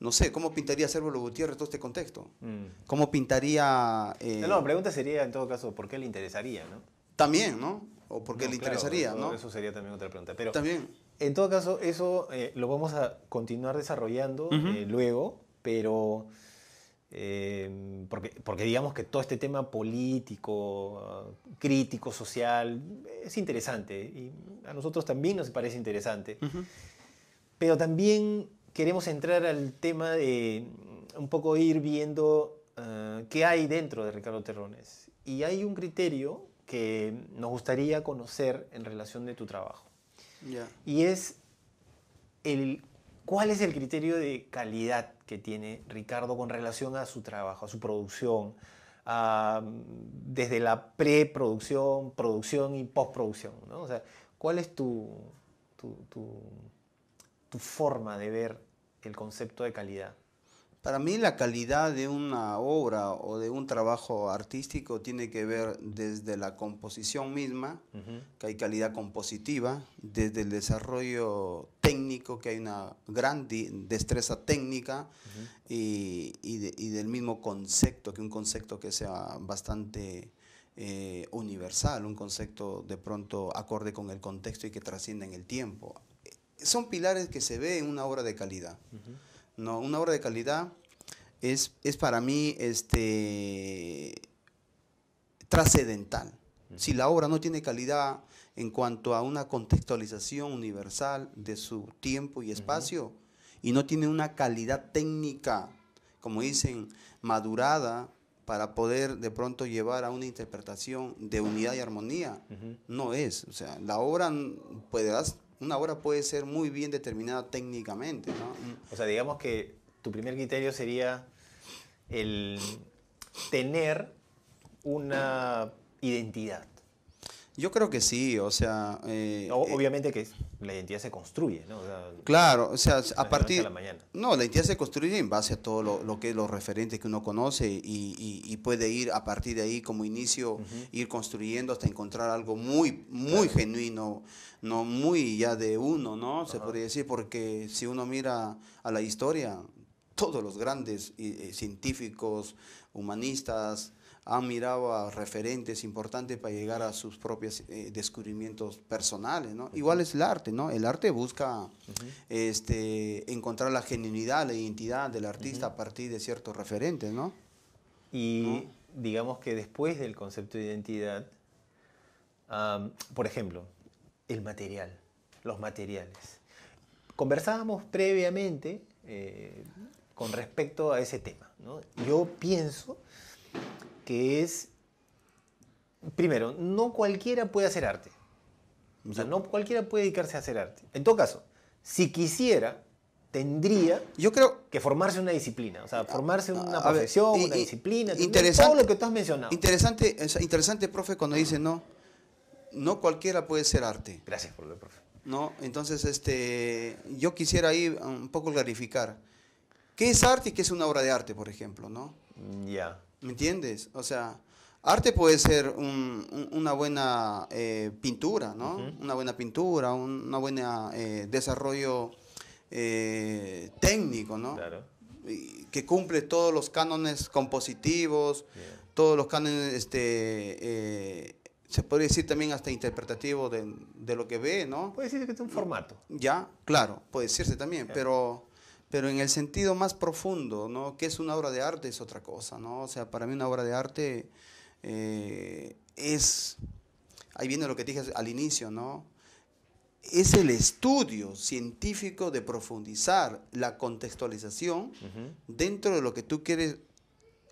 no sé, ¿cómo pintaría Cervo Gutiérrez todo este contexto? Mm. ¿Cómo pintaría...? Eh, no, la pregunta sería, en todo caso, ¿por qué le interesaría, También, ¿no? ¿O por qué le interesaría, no? Eso sería también otra pregunta. Pero, también en todo caso, eso eh, lo vamos a continuar desarrollando eh, luego, pero em, porque, digamos que todo este tema político, crítico, social, es interesante y a nosotros también nos parece interesante. Pero también queremos entrar al tema de mm, un poco ir viendo ah, qué hay dentro de Ricardo Terrones. Y hay un criterio que nos gustaría conocer en relación de tu trabajo. Y es el, cuál es el criterio de calidad que tiene Ricardo con relación a su trabajo, a su producción, desde la preproducción, producción y postproducción. ¿no? O sea, ¿cuál es tu forma de ver el concepto de calidad? Para mí la calidad de una obra o de un trabajo artístico tiene que ver desde la composición misma, que hay calidad compositiva, desde el desarrollo técnico, que hay una gran destreza técnica y, del mismo concepto, que un concepto que sea bastante eh, universal, un concepto de pronto acorde con el contexto y que trasciende en el tiempo. Son pilares que se ve en una obra de calidad. No, una obra de calidad es, es para mí este, trascendental. Si la obra no tiene calidad en cuanto a una contextualización universal de su tiempo y espacio, y no tiene una calidad técnica, como dicen, madurada, para poder de pronto llevar a una interpretación de unidad y armonía, no es. O sea, la obra dar una obra puede ser muy bien determinada técnicamente. Mm. O sea, digamos que tu primer criterio sería el tener una identidad. Yo creo que sí, o sea... Eh, eh, obviamente que la identidad se construye, ¿no? claro, o sea, a partir... No, la identidad se construye en base a todo lo, que es los referentes que uno conoce y, puede ir a partir de ahí como inicio, ir construyendo hasta encontrar algo muy, muy genuino, no muy ya de uno, ¿no? Se podría decir, porque si uno mira a la historia, todos los grandes eh, científicos, humanistas, han mirado a referentes importantes para llegar a sus propios eh, descubrimientos personales, ¿no? Igual es el arte, ¿no? El arte busca este, encontrar la genuinidad, la identidad del artista a partir de ciertos referentes, ¿no? Y digamos que después del concepto de identidad, por ejemplo, el material, los materiales. Conversábamos previamente eh, con respecto a ese tema, Yo pienso que es, primero, no cualquiera puede hacer arte. O sea, no cualquiera puede dedicarse a hacer arte. En todo caso, si quisiera, tendría yo creo que formarse una disciplina, o sea, ah, formarse ah, una profesión, una disciplina, todo lo que tú has mencionado. Interesante, interesante, profe, cuando dice no, no cualquiera puede ser arte. Gracias por profe. No, entonces este, yo quisiera ahí un poco clarificar qué es arte y qué es una obra de arte, por ejemplo, ¿no? Ya. ¿Me entiendes? O sea, arte puede ser una buena eh, pintura, ¿no? Una buena pintura, un una buena eh, desarrollo eh, técnico, ¿no? Claro. que cumple todos los cánones compositivos, todos los cánones, este, se puede decir también hasta interpretativo de, lo que ve, ¿no? Puede decirse que es un formato. Ya, claro, puede decirse también, pero pero en el sentido más profundo, ¿no? ¿Qué es una obra de arte? Es otra cosa, ¿no? O sea, para mí una obra de arte eh, es, ahí viene lo que te dije al inicio, ¿no? Es el estudio científico de profundizar la contextualización dentro de lo que tú quieres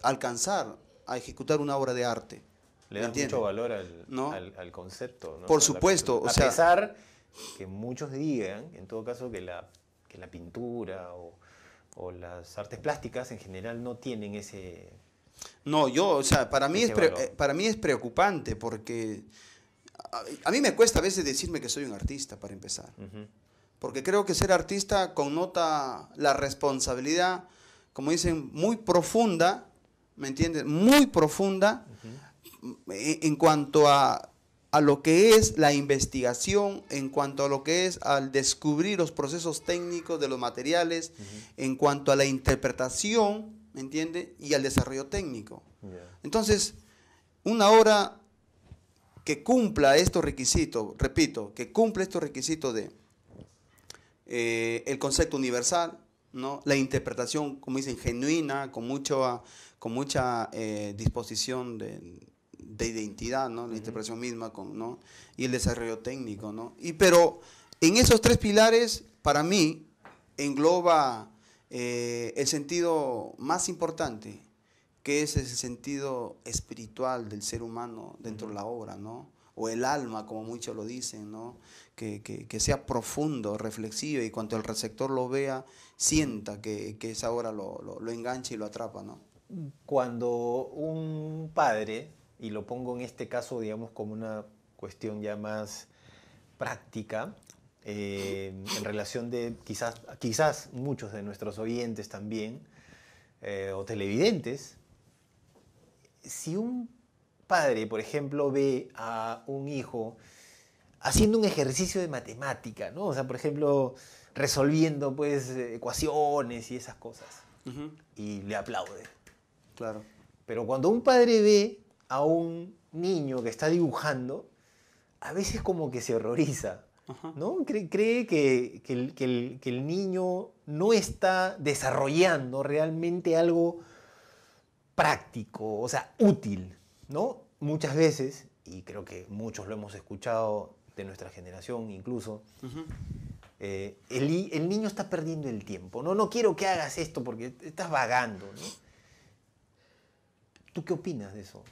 alcanzar a ejecutar una obra de arte. Le dan mucho valor al, al, concepto. ¿no? Por supuesto. O sea, a pesar que muchos digan, en todo caso, que la la pintura o, las artes plásticas en general no tienen ese... No, yo, o sea, para mí, es, eh, para mí es preocupante porque a, mí me cuesta a veces decirme que soy un artista, para empezar. Porque creo que ser artista connota la responsabilidad, como dicen, muy profunda, ¿me entiendes? Muy profunda eh, en cuanto a a lo que es la investigación, en cuanto a lo que es al descubrir los procesos técnicos de los materiales, en cuanto a la interpretación, ¿me entiende? Y al desarrollo técnico. Entonces, una obra que cumpla estos requisitos, repito, que cumpla estos requisitos de eh, el concepto universal, ¿no? la interpretación, como dicen, genuina, con, mucho, con mucha eh, disposición de, de identidad, ¿no? La interpretación misma con, ¿no? Y el desarrollo técnico, ¿no? Y pero en esos tres pilares, para mí, engloba eh, el sentido más importante, que es el sentido espiritual del ser humano dentro de la obra, ¿no? O el alma, como muchos lo dicen, ¿no? Que, sea profundo, reflexivo, y cuanto el receptor lo vea, sienta que, que esa obra lo, lo, engancha y lo atrapa, Cuando un padre y lo pongo en este caso, digamos, como una cuestión ya más práctica, eh, en relación de quizás, quizás muchos de nuestros oyentes también, eh, o televidentes, si un padre, por ejemplo, ve a un hijo haciendo un ejercicio de matemática, ¿no? O sea, por ejemplo, resolviendo pues ecuaciones y esas cosas, y le aplaude. Claro. Pero cuando un padre ve a un niño que está dibujando, a veces como que se horroriza, ¿no? Cree, que, que, el, niño no está desarrollando realmente algo práctico, o sea, útil, ¿no? Muchas veces, y creo que muchos lo hemos escuchado de nuestra generación incluso, eh, el, el, niño está perdiendo el tiempo, ¿no? No quiero que hagas esto porque estás vagando, ¿no? ¿Tú qué opinas de eso?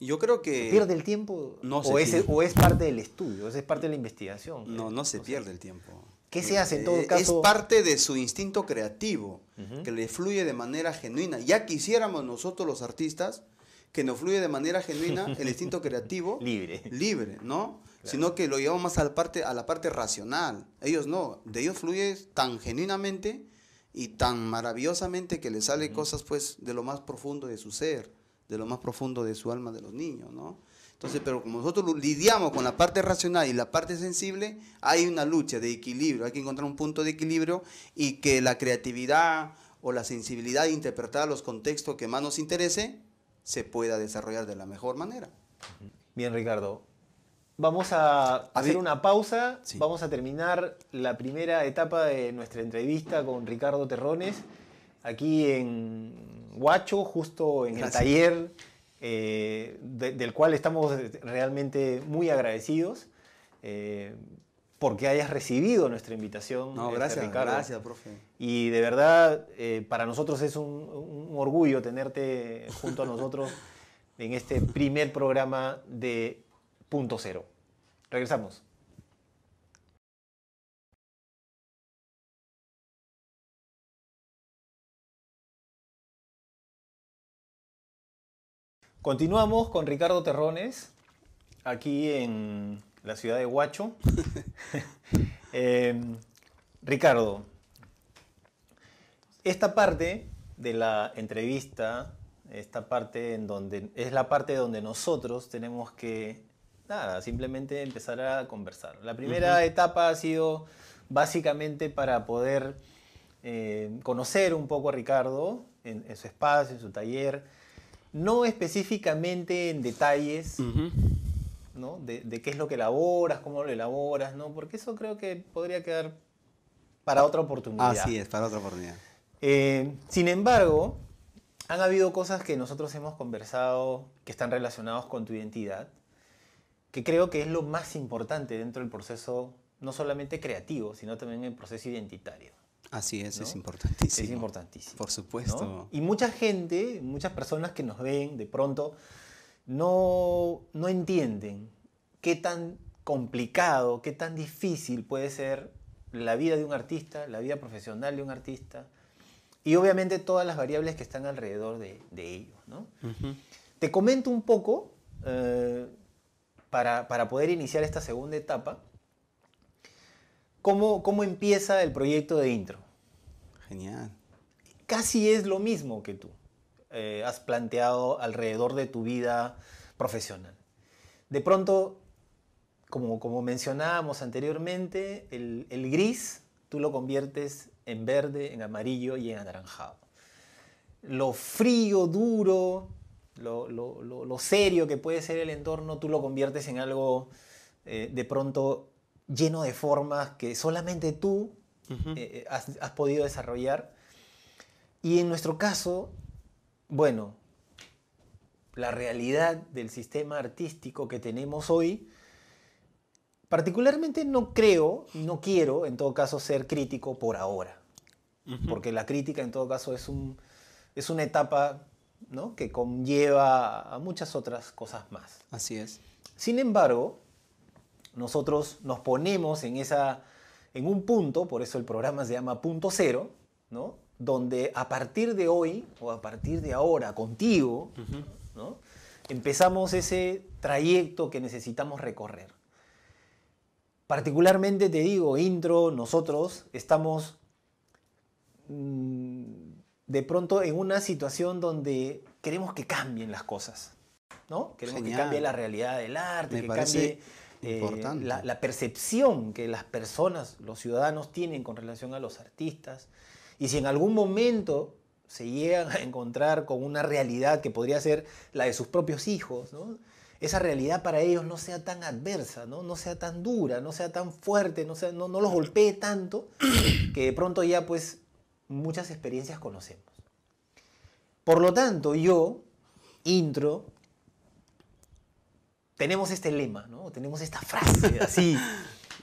Yo creo que... ¿Pierde el tiempo? No o, es, ¿O es parte del estudio? ¿Es parte de la investigación? No, pues, no se pierde el tiempo. ¿Qué se hace en todo eh, caso? Es parte de su instinto creativo, que le fluye de manera genuina. Ya quisiéramos nosotros los artistas que nos fluye de manera genuina el instinto [laughs] creativo. libre. Libre, ¿no? Sino que lo llevamos más a la, parte, a la parte racional. Ellos no, de ellos fluye tan genuinamente y tan maravillosamente que les sale cosas pues de lo más profundo de su ser de lo más profundo de su alma de los niños, ¿no? Entonces, pero como nosotros lidiamos con la parte racional y la parte sensible, hay una lucha de equilibrio, hay que encontrar un punto de equilibrio y que la creatividad o la sensibilidad de interpretar los contextos que más nos interese se pueda desarrollar de la mejor manera. Bien, Ricardo. Vamos a, hacer una pausa, vamos a terminar la primera etapa de nuestra entrevista con Ricardo Terrones aquí en Guacho, justo en el taller, eh, del cual estamos realmente muy agradecidos. Eh, porque hayas recibido nuestra invitación. No, este, gracias, gracias, profe. Y de verdad, eh, para nosotros es un, orgullo tenerte junto a nosotros [laughs] en este primer programa de Punto Cero. Regresamos. Continuamos con Ricardo Terrones, aquí en la ciudad de Huacho. [laughs] Eh, Ricardo, esta parte de la entrevista, esta parte es la parte donde nosotros tenemos que nada, simplemente empezar a conversar. La primera etapa ha sido básicamente para poder eh, conocer un poco a Ricardo en su espacio, en su taller no específicamente en detalles, De, qué es lo que elaboras, cómo lo elaboras, Porque eso creo que podría quedar para otra oportunidad. Así es, para otra oportunidad. Eh, sin embargo, han habido cosas que nosotros hemos conversado que están relacionados con tu identidad, que creo que es lo más importante dentro del proceso, no solamente creativo, sino también el proceso identitario. Así es, es importantísimo. Es importantísimo. Por supuesto. Y mucha gente, muchas personas que nos ven de pronto, no, no entienden qué tan complicado, qué tan difícil puede ser la vida de un artista, la vida profesional de un artista y obviamente todas las variables que están alrededor de, ellos. Te comento un poco eh, para, para, poder iniciar esta segunda etapa ¿Cómo, empieza el proyecto de intro? Genial. Casi es lo mismo que tú eh, has planteado alrededor de tu vida profesional. De pronto, como, como mencionábamos anteriormente, el, gris tú lo conviertes en verde, en amarillo y en anaranjado. Lo frío, duro, lo, serio que puede ser el entorno, tú lo conviertes en algo eh, de pronto lleno de formas que solamente tú eh, eh, has, podido desarrollar. Y en nuestro caso, bueno, la realidad del sistema artístico que tenemos hoy, particularmente no creo, no quiero en todo caso ser crítico por ahora, porque la crítica en todo caso es, un, es una etapa ¿no? que conlleva a muchas otras cosas más. Así es. Sin embargo, nosotros nos ponemos en, esa, en un punto, por eso el programa se llama Punto Cero, ¿no? donde a partir de hoy o a partir de ahora contigo, ¿no? empezamos ese trayecto que necesitamos recorrer. Particularmente te digo, intro, nosotros estamos mm, de pronto en una situación donde queremos que cambien las cosas, ¿no? Queremos que cambie la realidad del arte, que cambie la, percepción que las personas, los ciudadanos tienen con relación a los artistas. Y si en algún momento se llegan a encontrar con una realidad que podría ser la de sus propios hijos, esa realidad para ellos no sea tan adversa, no, no sea tan dura, no sea tan fuerte, no, sea, no, no los golpee tanto, [coughs] que de pronto ya pues muchas experiencias conocemos. Por lo tanto, yo, intro, tenemos este lema, ¿no? Tenemos esta frase [laughs] así.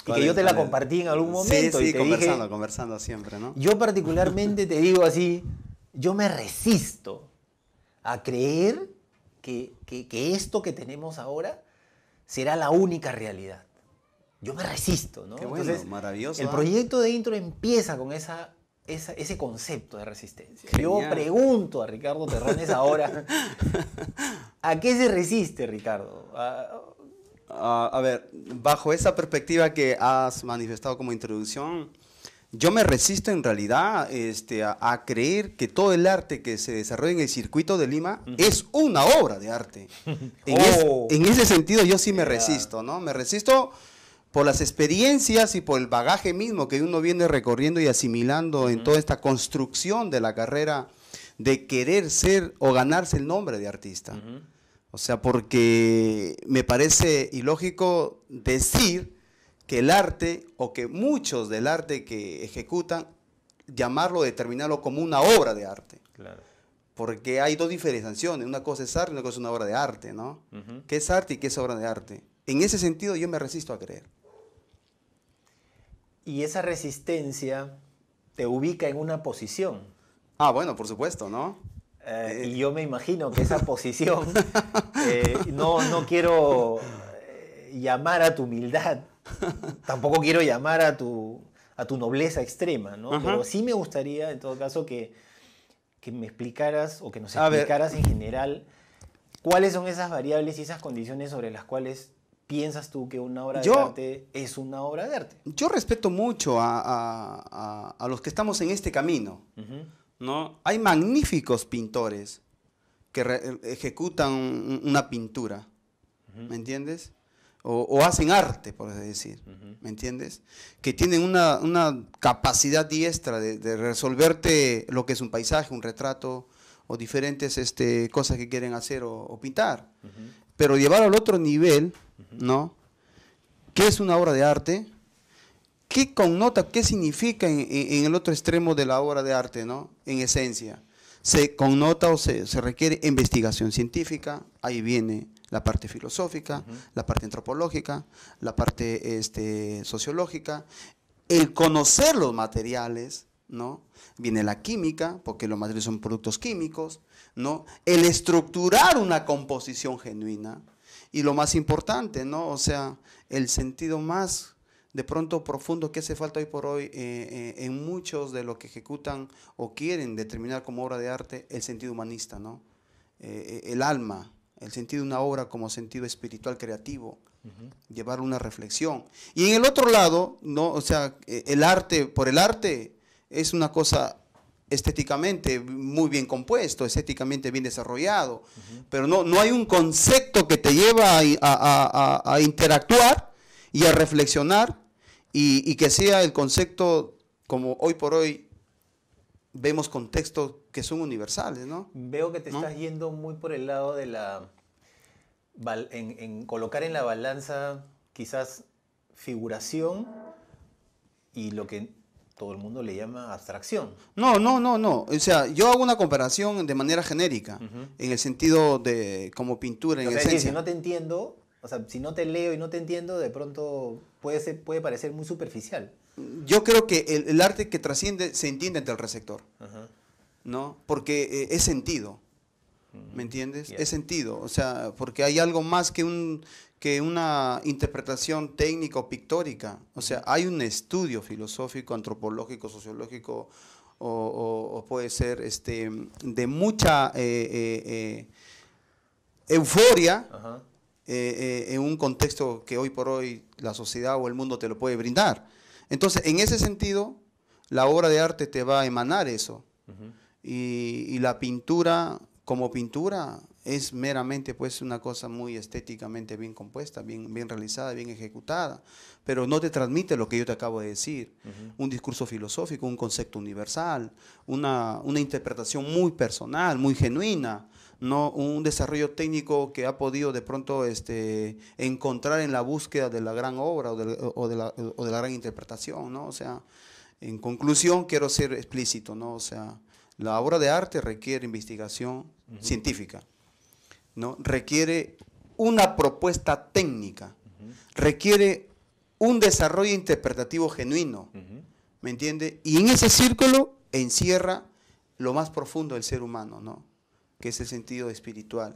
que yo te la compartí en algún momento. y conversando, conversando siempre, ¿no? Yo particularmente te digo así, yo me resisto a creer que, esto que tenemos ahora será la única realidad. Yo me resisto, ¿no? Qué bueno, maravilloso. El ¿ah? proyecto de intro empieza con esa ese concepto de resistencia. Yo pregunto a Ricardo Terrones ahora, [laughs] ¿a qué se resiste Ricardo? A, ver, bajo esa perspectiva que has manifestado como introducción, yo me resisto en realidad este, a, creer que todo el arte que se desarrolla en el circuito de Lima es una obra de arte. [laughs] en, oh. en, ese sentido yo sí me resisto, ¿no? Me resisto por las experiencias y por el bagaje mismo que uno viene recorriendo y asimilando en toda esta construcción de la carrera de querer ser o ganarse el nombre de artista. O sea, porque me parece ilógico decir que el arte o que muchos del arte que ejecutan, llamarlo, determinarlo como una obra de arte. Porque hay dos diferenciaciones, una cosa es arte y otra cosa es una obra de arte, ¿no? ¿Qué es arte y qué es obra de arte? En ese sentido yo me resisto a creer. Y esa resistencia te ubica en una posición. Ah, bueno, por supuesto, ¿no? Eh, eh, y yo me imagino que esa [laughs] posición, eh, no, quiero llamar a tu humildad, tampoco quiero llamar a tu, a tu nobleza extrema, ¿no? Pero sí me gustaría, en todo caso, que, que me explicaras o que nos explicaras en general cuáles son esas variables y esas condiciones sobre las cuales piensas tú que una obra de arte es una obra de arte? Yo respeto mucho a, a, a, los que estamos en este camino. ¿no? Hay magníficos pintores que eh, ejecutan una pintura, ¿me entiendes? O, hacen arte, por así decir, ¿me entiendes? Que tienen una, una capacidad diestra de, resolverte lo que es un paisaje, un retrato, o diferentes este, cosas que quieren hacer o, o pintar. Pero llevar al otro nivel ¿no? ¿Qué es una obra de arte? ¿Qué connota, qué significa en, el otro extremo de la obra de arte, ¿no? En esencia. Se connota o se, requiere investigación científica, ahí viene la parte filosófica, la parte antropológica, la parte este, sociológica, el conocer los materiales, ¿no? Viene la química, porque los materiales son productos químicos, ¿no? El estructurar una composición genuina, y lo más importante, ¿no? O sea, el sentido más de pronto profundo que hace falta hoy por hoy eh, eh, en muchos de lo que ejecutan o quieren determinar como obra de arte el sentido humanista, ¿no? Eh, el alma, el sentido de una obra como sentido espiritual creativo, llevar una reflexión. Y en el otro lado, ¿no? O sea, el arte, por el arte, es una cosa estéticamente muy bien compuesto, estéticamente bien desarrollado, pero no, no hay un concepto que te lleva a, interactuar y a reflexionar y, que sea el concepto como hoy por hoy vemos contextos que son universales, ¿no? Veo que te estás yendo muy por el lado de la... en colocar en la balanza quizás figuración y lo que todo el mundo le llama abstracción. No, no, no, no. O sea, yo hago una comparación de manera genérica, en el sentido de como pintura, en o Si no te entiendo, o sea, si no te leo y no te entiendo, de pronto puede, ser, puede parecer muy superficial. Yo creo que el, arte que trasciende se entiende entre el receptor, ¿no? Porque eh, es sentido. ¿Me entiendes? Es sentido, o sea, porque hay algo más que, un, que una interpretación técnica o pictórica. O sea, hay un estudio filosófico, antropológico, sociológico, o, puede ser este, de mucha eh, eh, eh, euforia en un contexto que hoy por hoy la sociedad o el mundo te lo puede brindar. Entonces, en ese sentido, la obra de arte te va a emanar eso. y la pintura como pintura es meramente pues una cosa muy estéticamente bien compuesta, bien, bien realizada, bien ejecutada, pero no te transmite lo que yo te acabo de decir, un discurso filosófico, un concepto universal, una, una interpretación muy personal, muy genuina, no un desarrollo técnico que ha podido de pronto este, encontrar en la búsqueda de la gran obra o de, la, de la gran interpretación, ¿no? O sea, en conclusión quiero ser explícito, ¿no? O sea, la obra de arte requiere investigación científica, ¿no? requiere una propuesta técnica, requiere un desarrollo interpretativo genuino, ¿me entiende? Y en ese círculo encierra lo más profundo del ser humano, ¿no? que es el sentido espiritual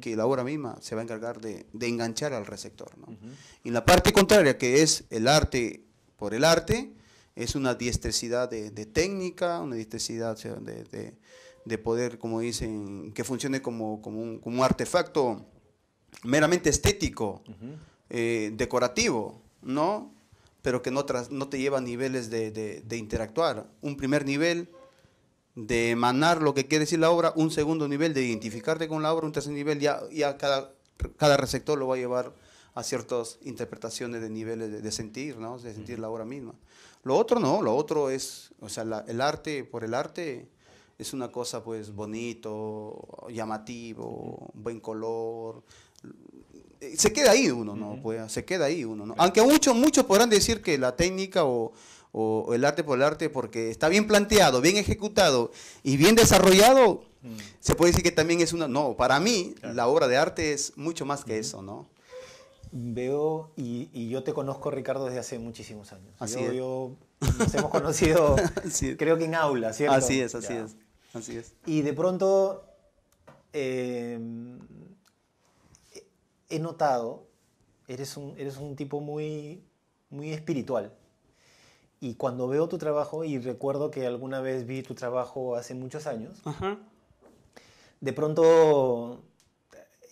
que la obra misma se va a encargar de, enganchar al receptor. ¿no? Y la parte contraria, que es el arte por el arte, es una diestricidad de, técnica, una diestricidad de, poder, como dicen, que funcione como, como, un, artefacto meramente estético, eh, decorativo, ¿no? Pero que no, no te lleva a niveles de, interactuar. Un primer nivel de emanar lo que quiere decir la obra, un segundo nivel de identificarte con la obra, un tercer nivel ya, a cada, cada receptor lo va a llevar a ciertas interpretaciones de niveles de, sentir, ¿no? De sentir la obra misma. Lo otro no, lo otro es, o sea, el arte por el arte es una cosa pues bonito, llamativo, buen color. Eh, se queda ahí uno, ¿no? pues, se queda ahí uno, ¿no? Aunque muchos, muchos podrán decir que la técnica o, el arte por el arte, porque está bien planteado, bien ejecutado y bien desarrollado, se puede decir que también es una... No, para mí la obra de arte es mucho más que eso, ¿no? veo, y, yo te conozco, Ricardo, desde hace muchísimos años. Así es. nos hemos conocido, [laughs] creo que en aula, ¿cierto? Así es, así es. Así es. Y de pronto eh, he notado, eres un, eres un tipo muy, muy espiritual. Y cuando veo tu trabajo, y recuerdo que alguna vez vi tu trabajo hace muchos años, de pronto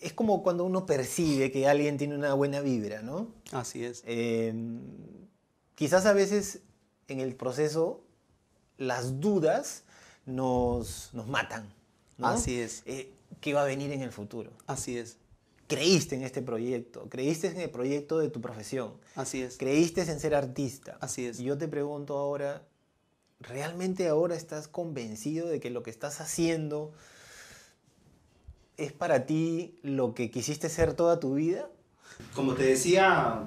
es como cuando uno percibe que alguien tiene una buena vibra, ¿no? Así es. Em, quizás a veces en el proceso las dudas nos, nos matan. Así es. Eh, ¿Qué va a venir en el futuro? Así es. Creíste en este proyecto, creíste en el proyecto de tu profesión. Así es. Creíste en ser artista. Así es. Y yo te pregunto ahora, ¿realmente ahora estás convencido de que lo que estás haciendo es para ti lo que quisiste ser toda tu vida? Como te decía,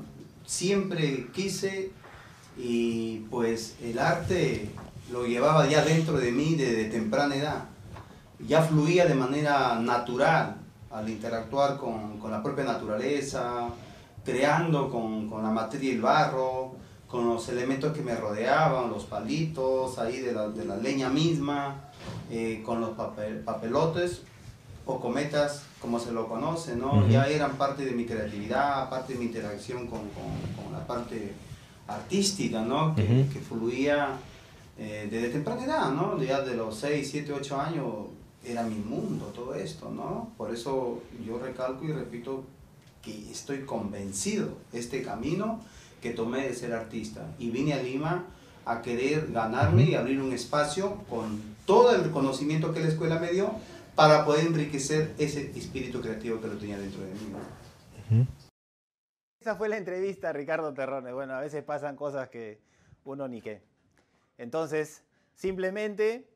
siempre quise y pues el arte lo llevaba ya dentro de mí desde temprana edad. Ya fluía de manera natural al interactuar con, la propia naturaleza, creando con, la materia y el barro, con los elementos que me rodeaban, los palitos ahí de la, leña misma, eh, con los papel, papelotes o cometas, como se lo conoce, Ya eran parte de mi creatividad, parte de mi interacción con, la parte artística, ¿no? Que, fluía eh, desde temprana edad, ¿no? Ya de los 6, 7, 8 años era mi mundo todo esto, ¿no? Por eso yo recalco y repito que estoy convencido este camino que tomé de ser artista y vine a Lima a querer ganarme y abrir un espacio con todo el conocimiento que la escuela me dio para poder enriquecer ese espíritu creativo que lo tenía dentro de mí. Esa fue la entrevista, Ricardo Terrones. Bueno, a veces pasan cosas que uno ni qué. Entonces, simplemente,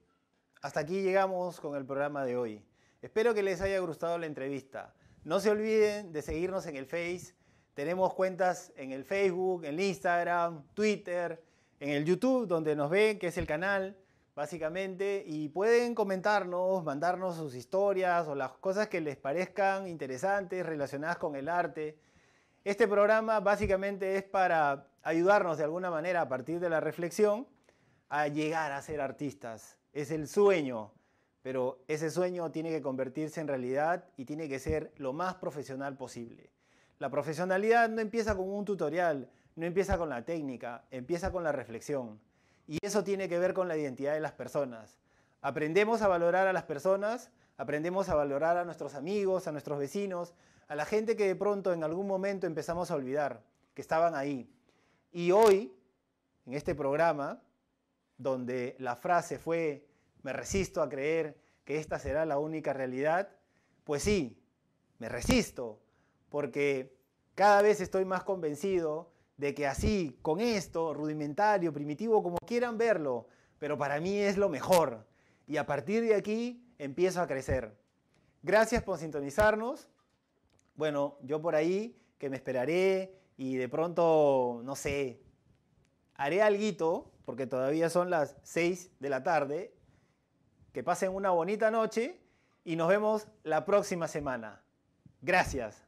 hasta aquí llegamos con el programa de hoy. Espero que les haya gustado la entrevista. No se olviden de seguirnos en el Face. Tenemos cuentas en el Facebook, en el Instagram, Twitter, en el YouTube, donde nos ven, que es el canal básicamente, y pueden comentarnos, mandarnos sus historias o las cosas que les parezcan interesantes relacionadas con el arte. Este programa básicamente es para ayudarnos de alguna manera a partir de la reflexión a llegar a ser artistas. Es el sueño, pero ese sueño tiene que convertirse en realidad y tiene que ser lo más profesional posible. La profesionalidad no empieza con un tutorial, no empieza con la técnica, empieza con la reflexión. Y eso tiene que ver con la identidad de las personas. Aprendemos a valorar a las personas, aprendemos a valorar a nuestros amigos, a nuestros vecinos, a la gente que de pronto en algún momento empezamos a olvidar, que estaban ahí. Y hoy, en este programa, donde la frase fue, me resisto a creer que esta será la única realidad, pues sí, me resisto, porque cada vez estoy más convencido de que así, con esto, rudimentario, primitivo, como quieran verlo, pero para mí es lo mejor. Y a partir de aquí empiezo a crecer. Gracias por sintonizarnos. Bueno, yo por ahí que me esperaré y de pronto, no sé, haré alguito, porque todavía son las seis de la tarde. Que pasen una bonita noche y nos vemos la próxima semana. Gracias.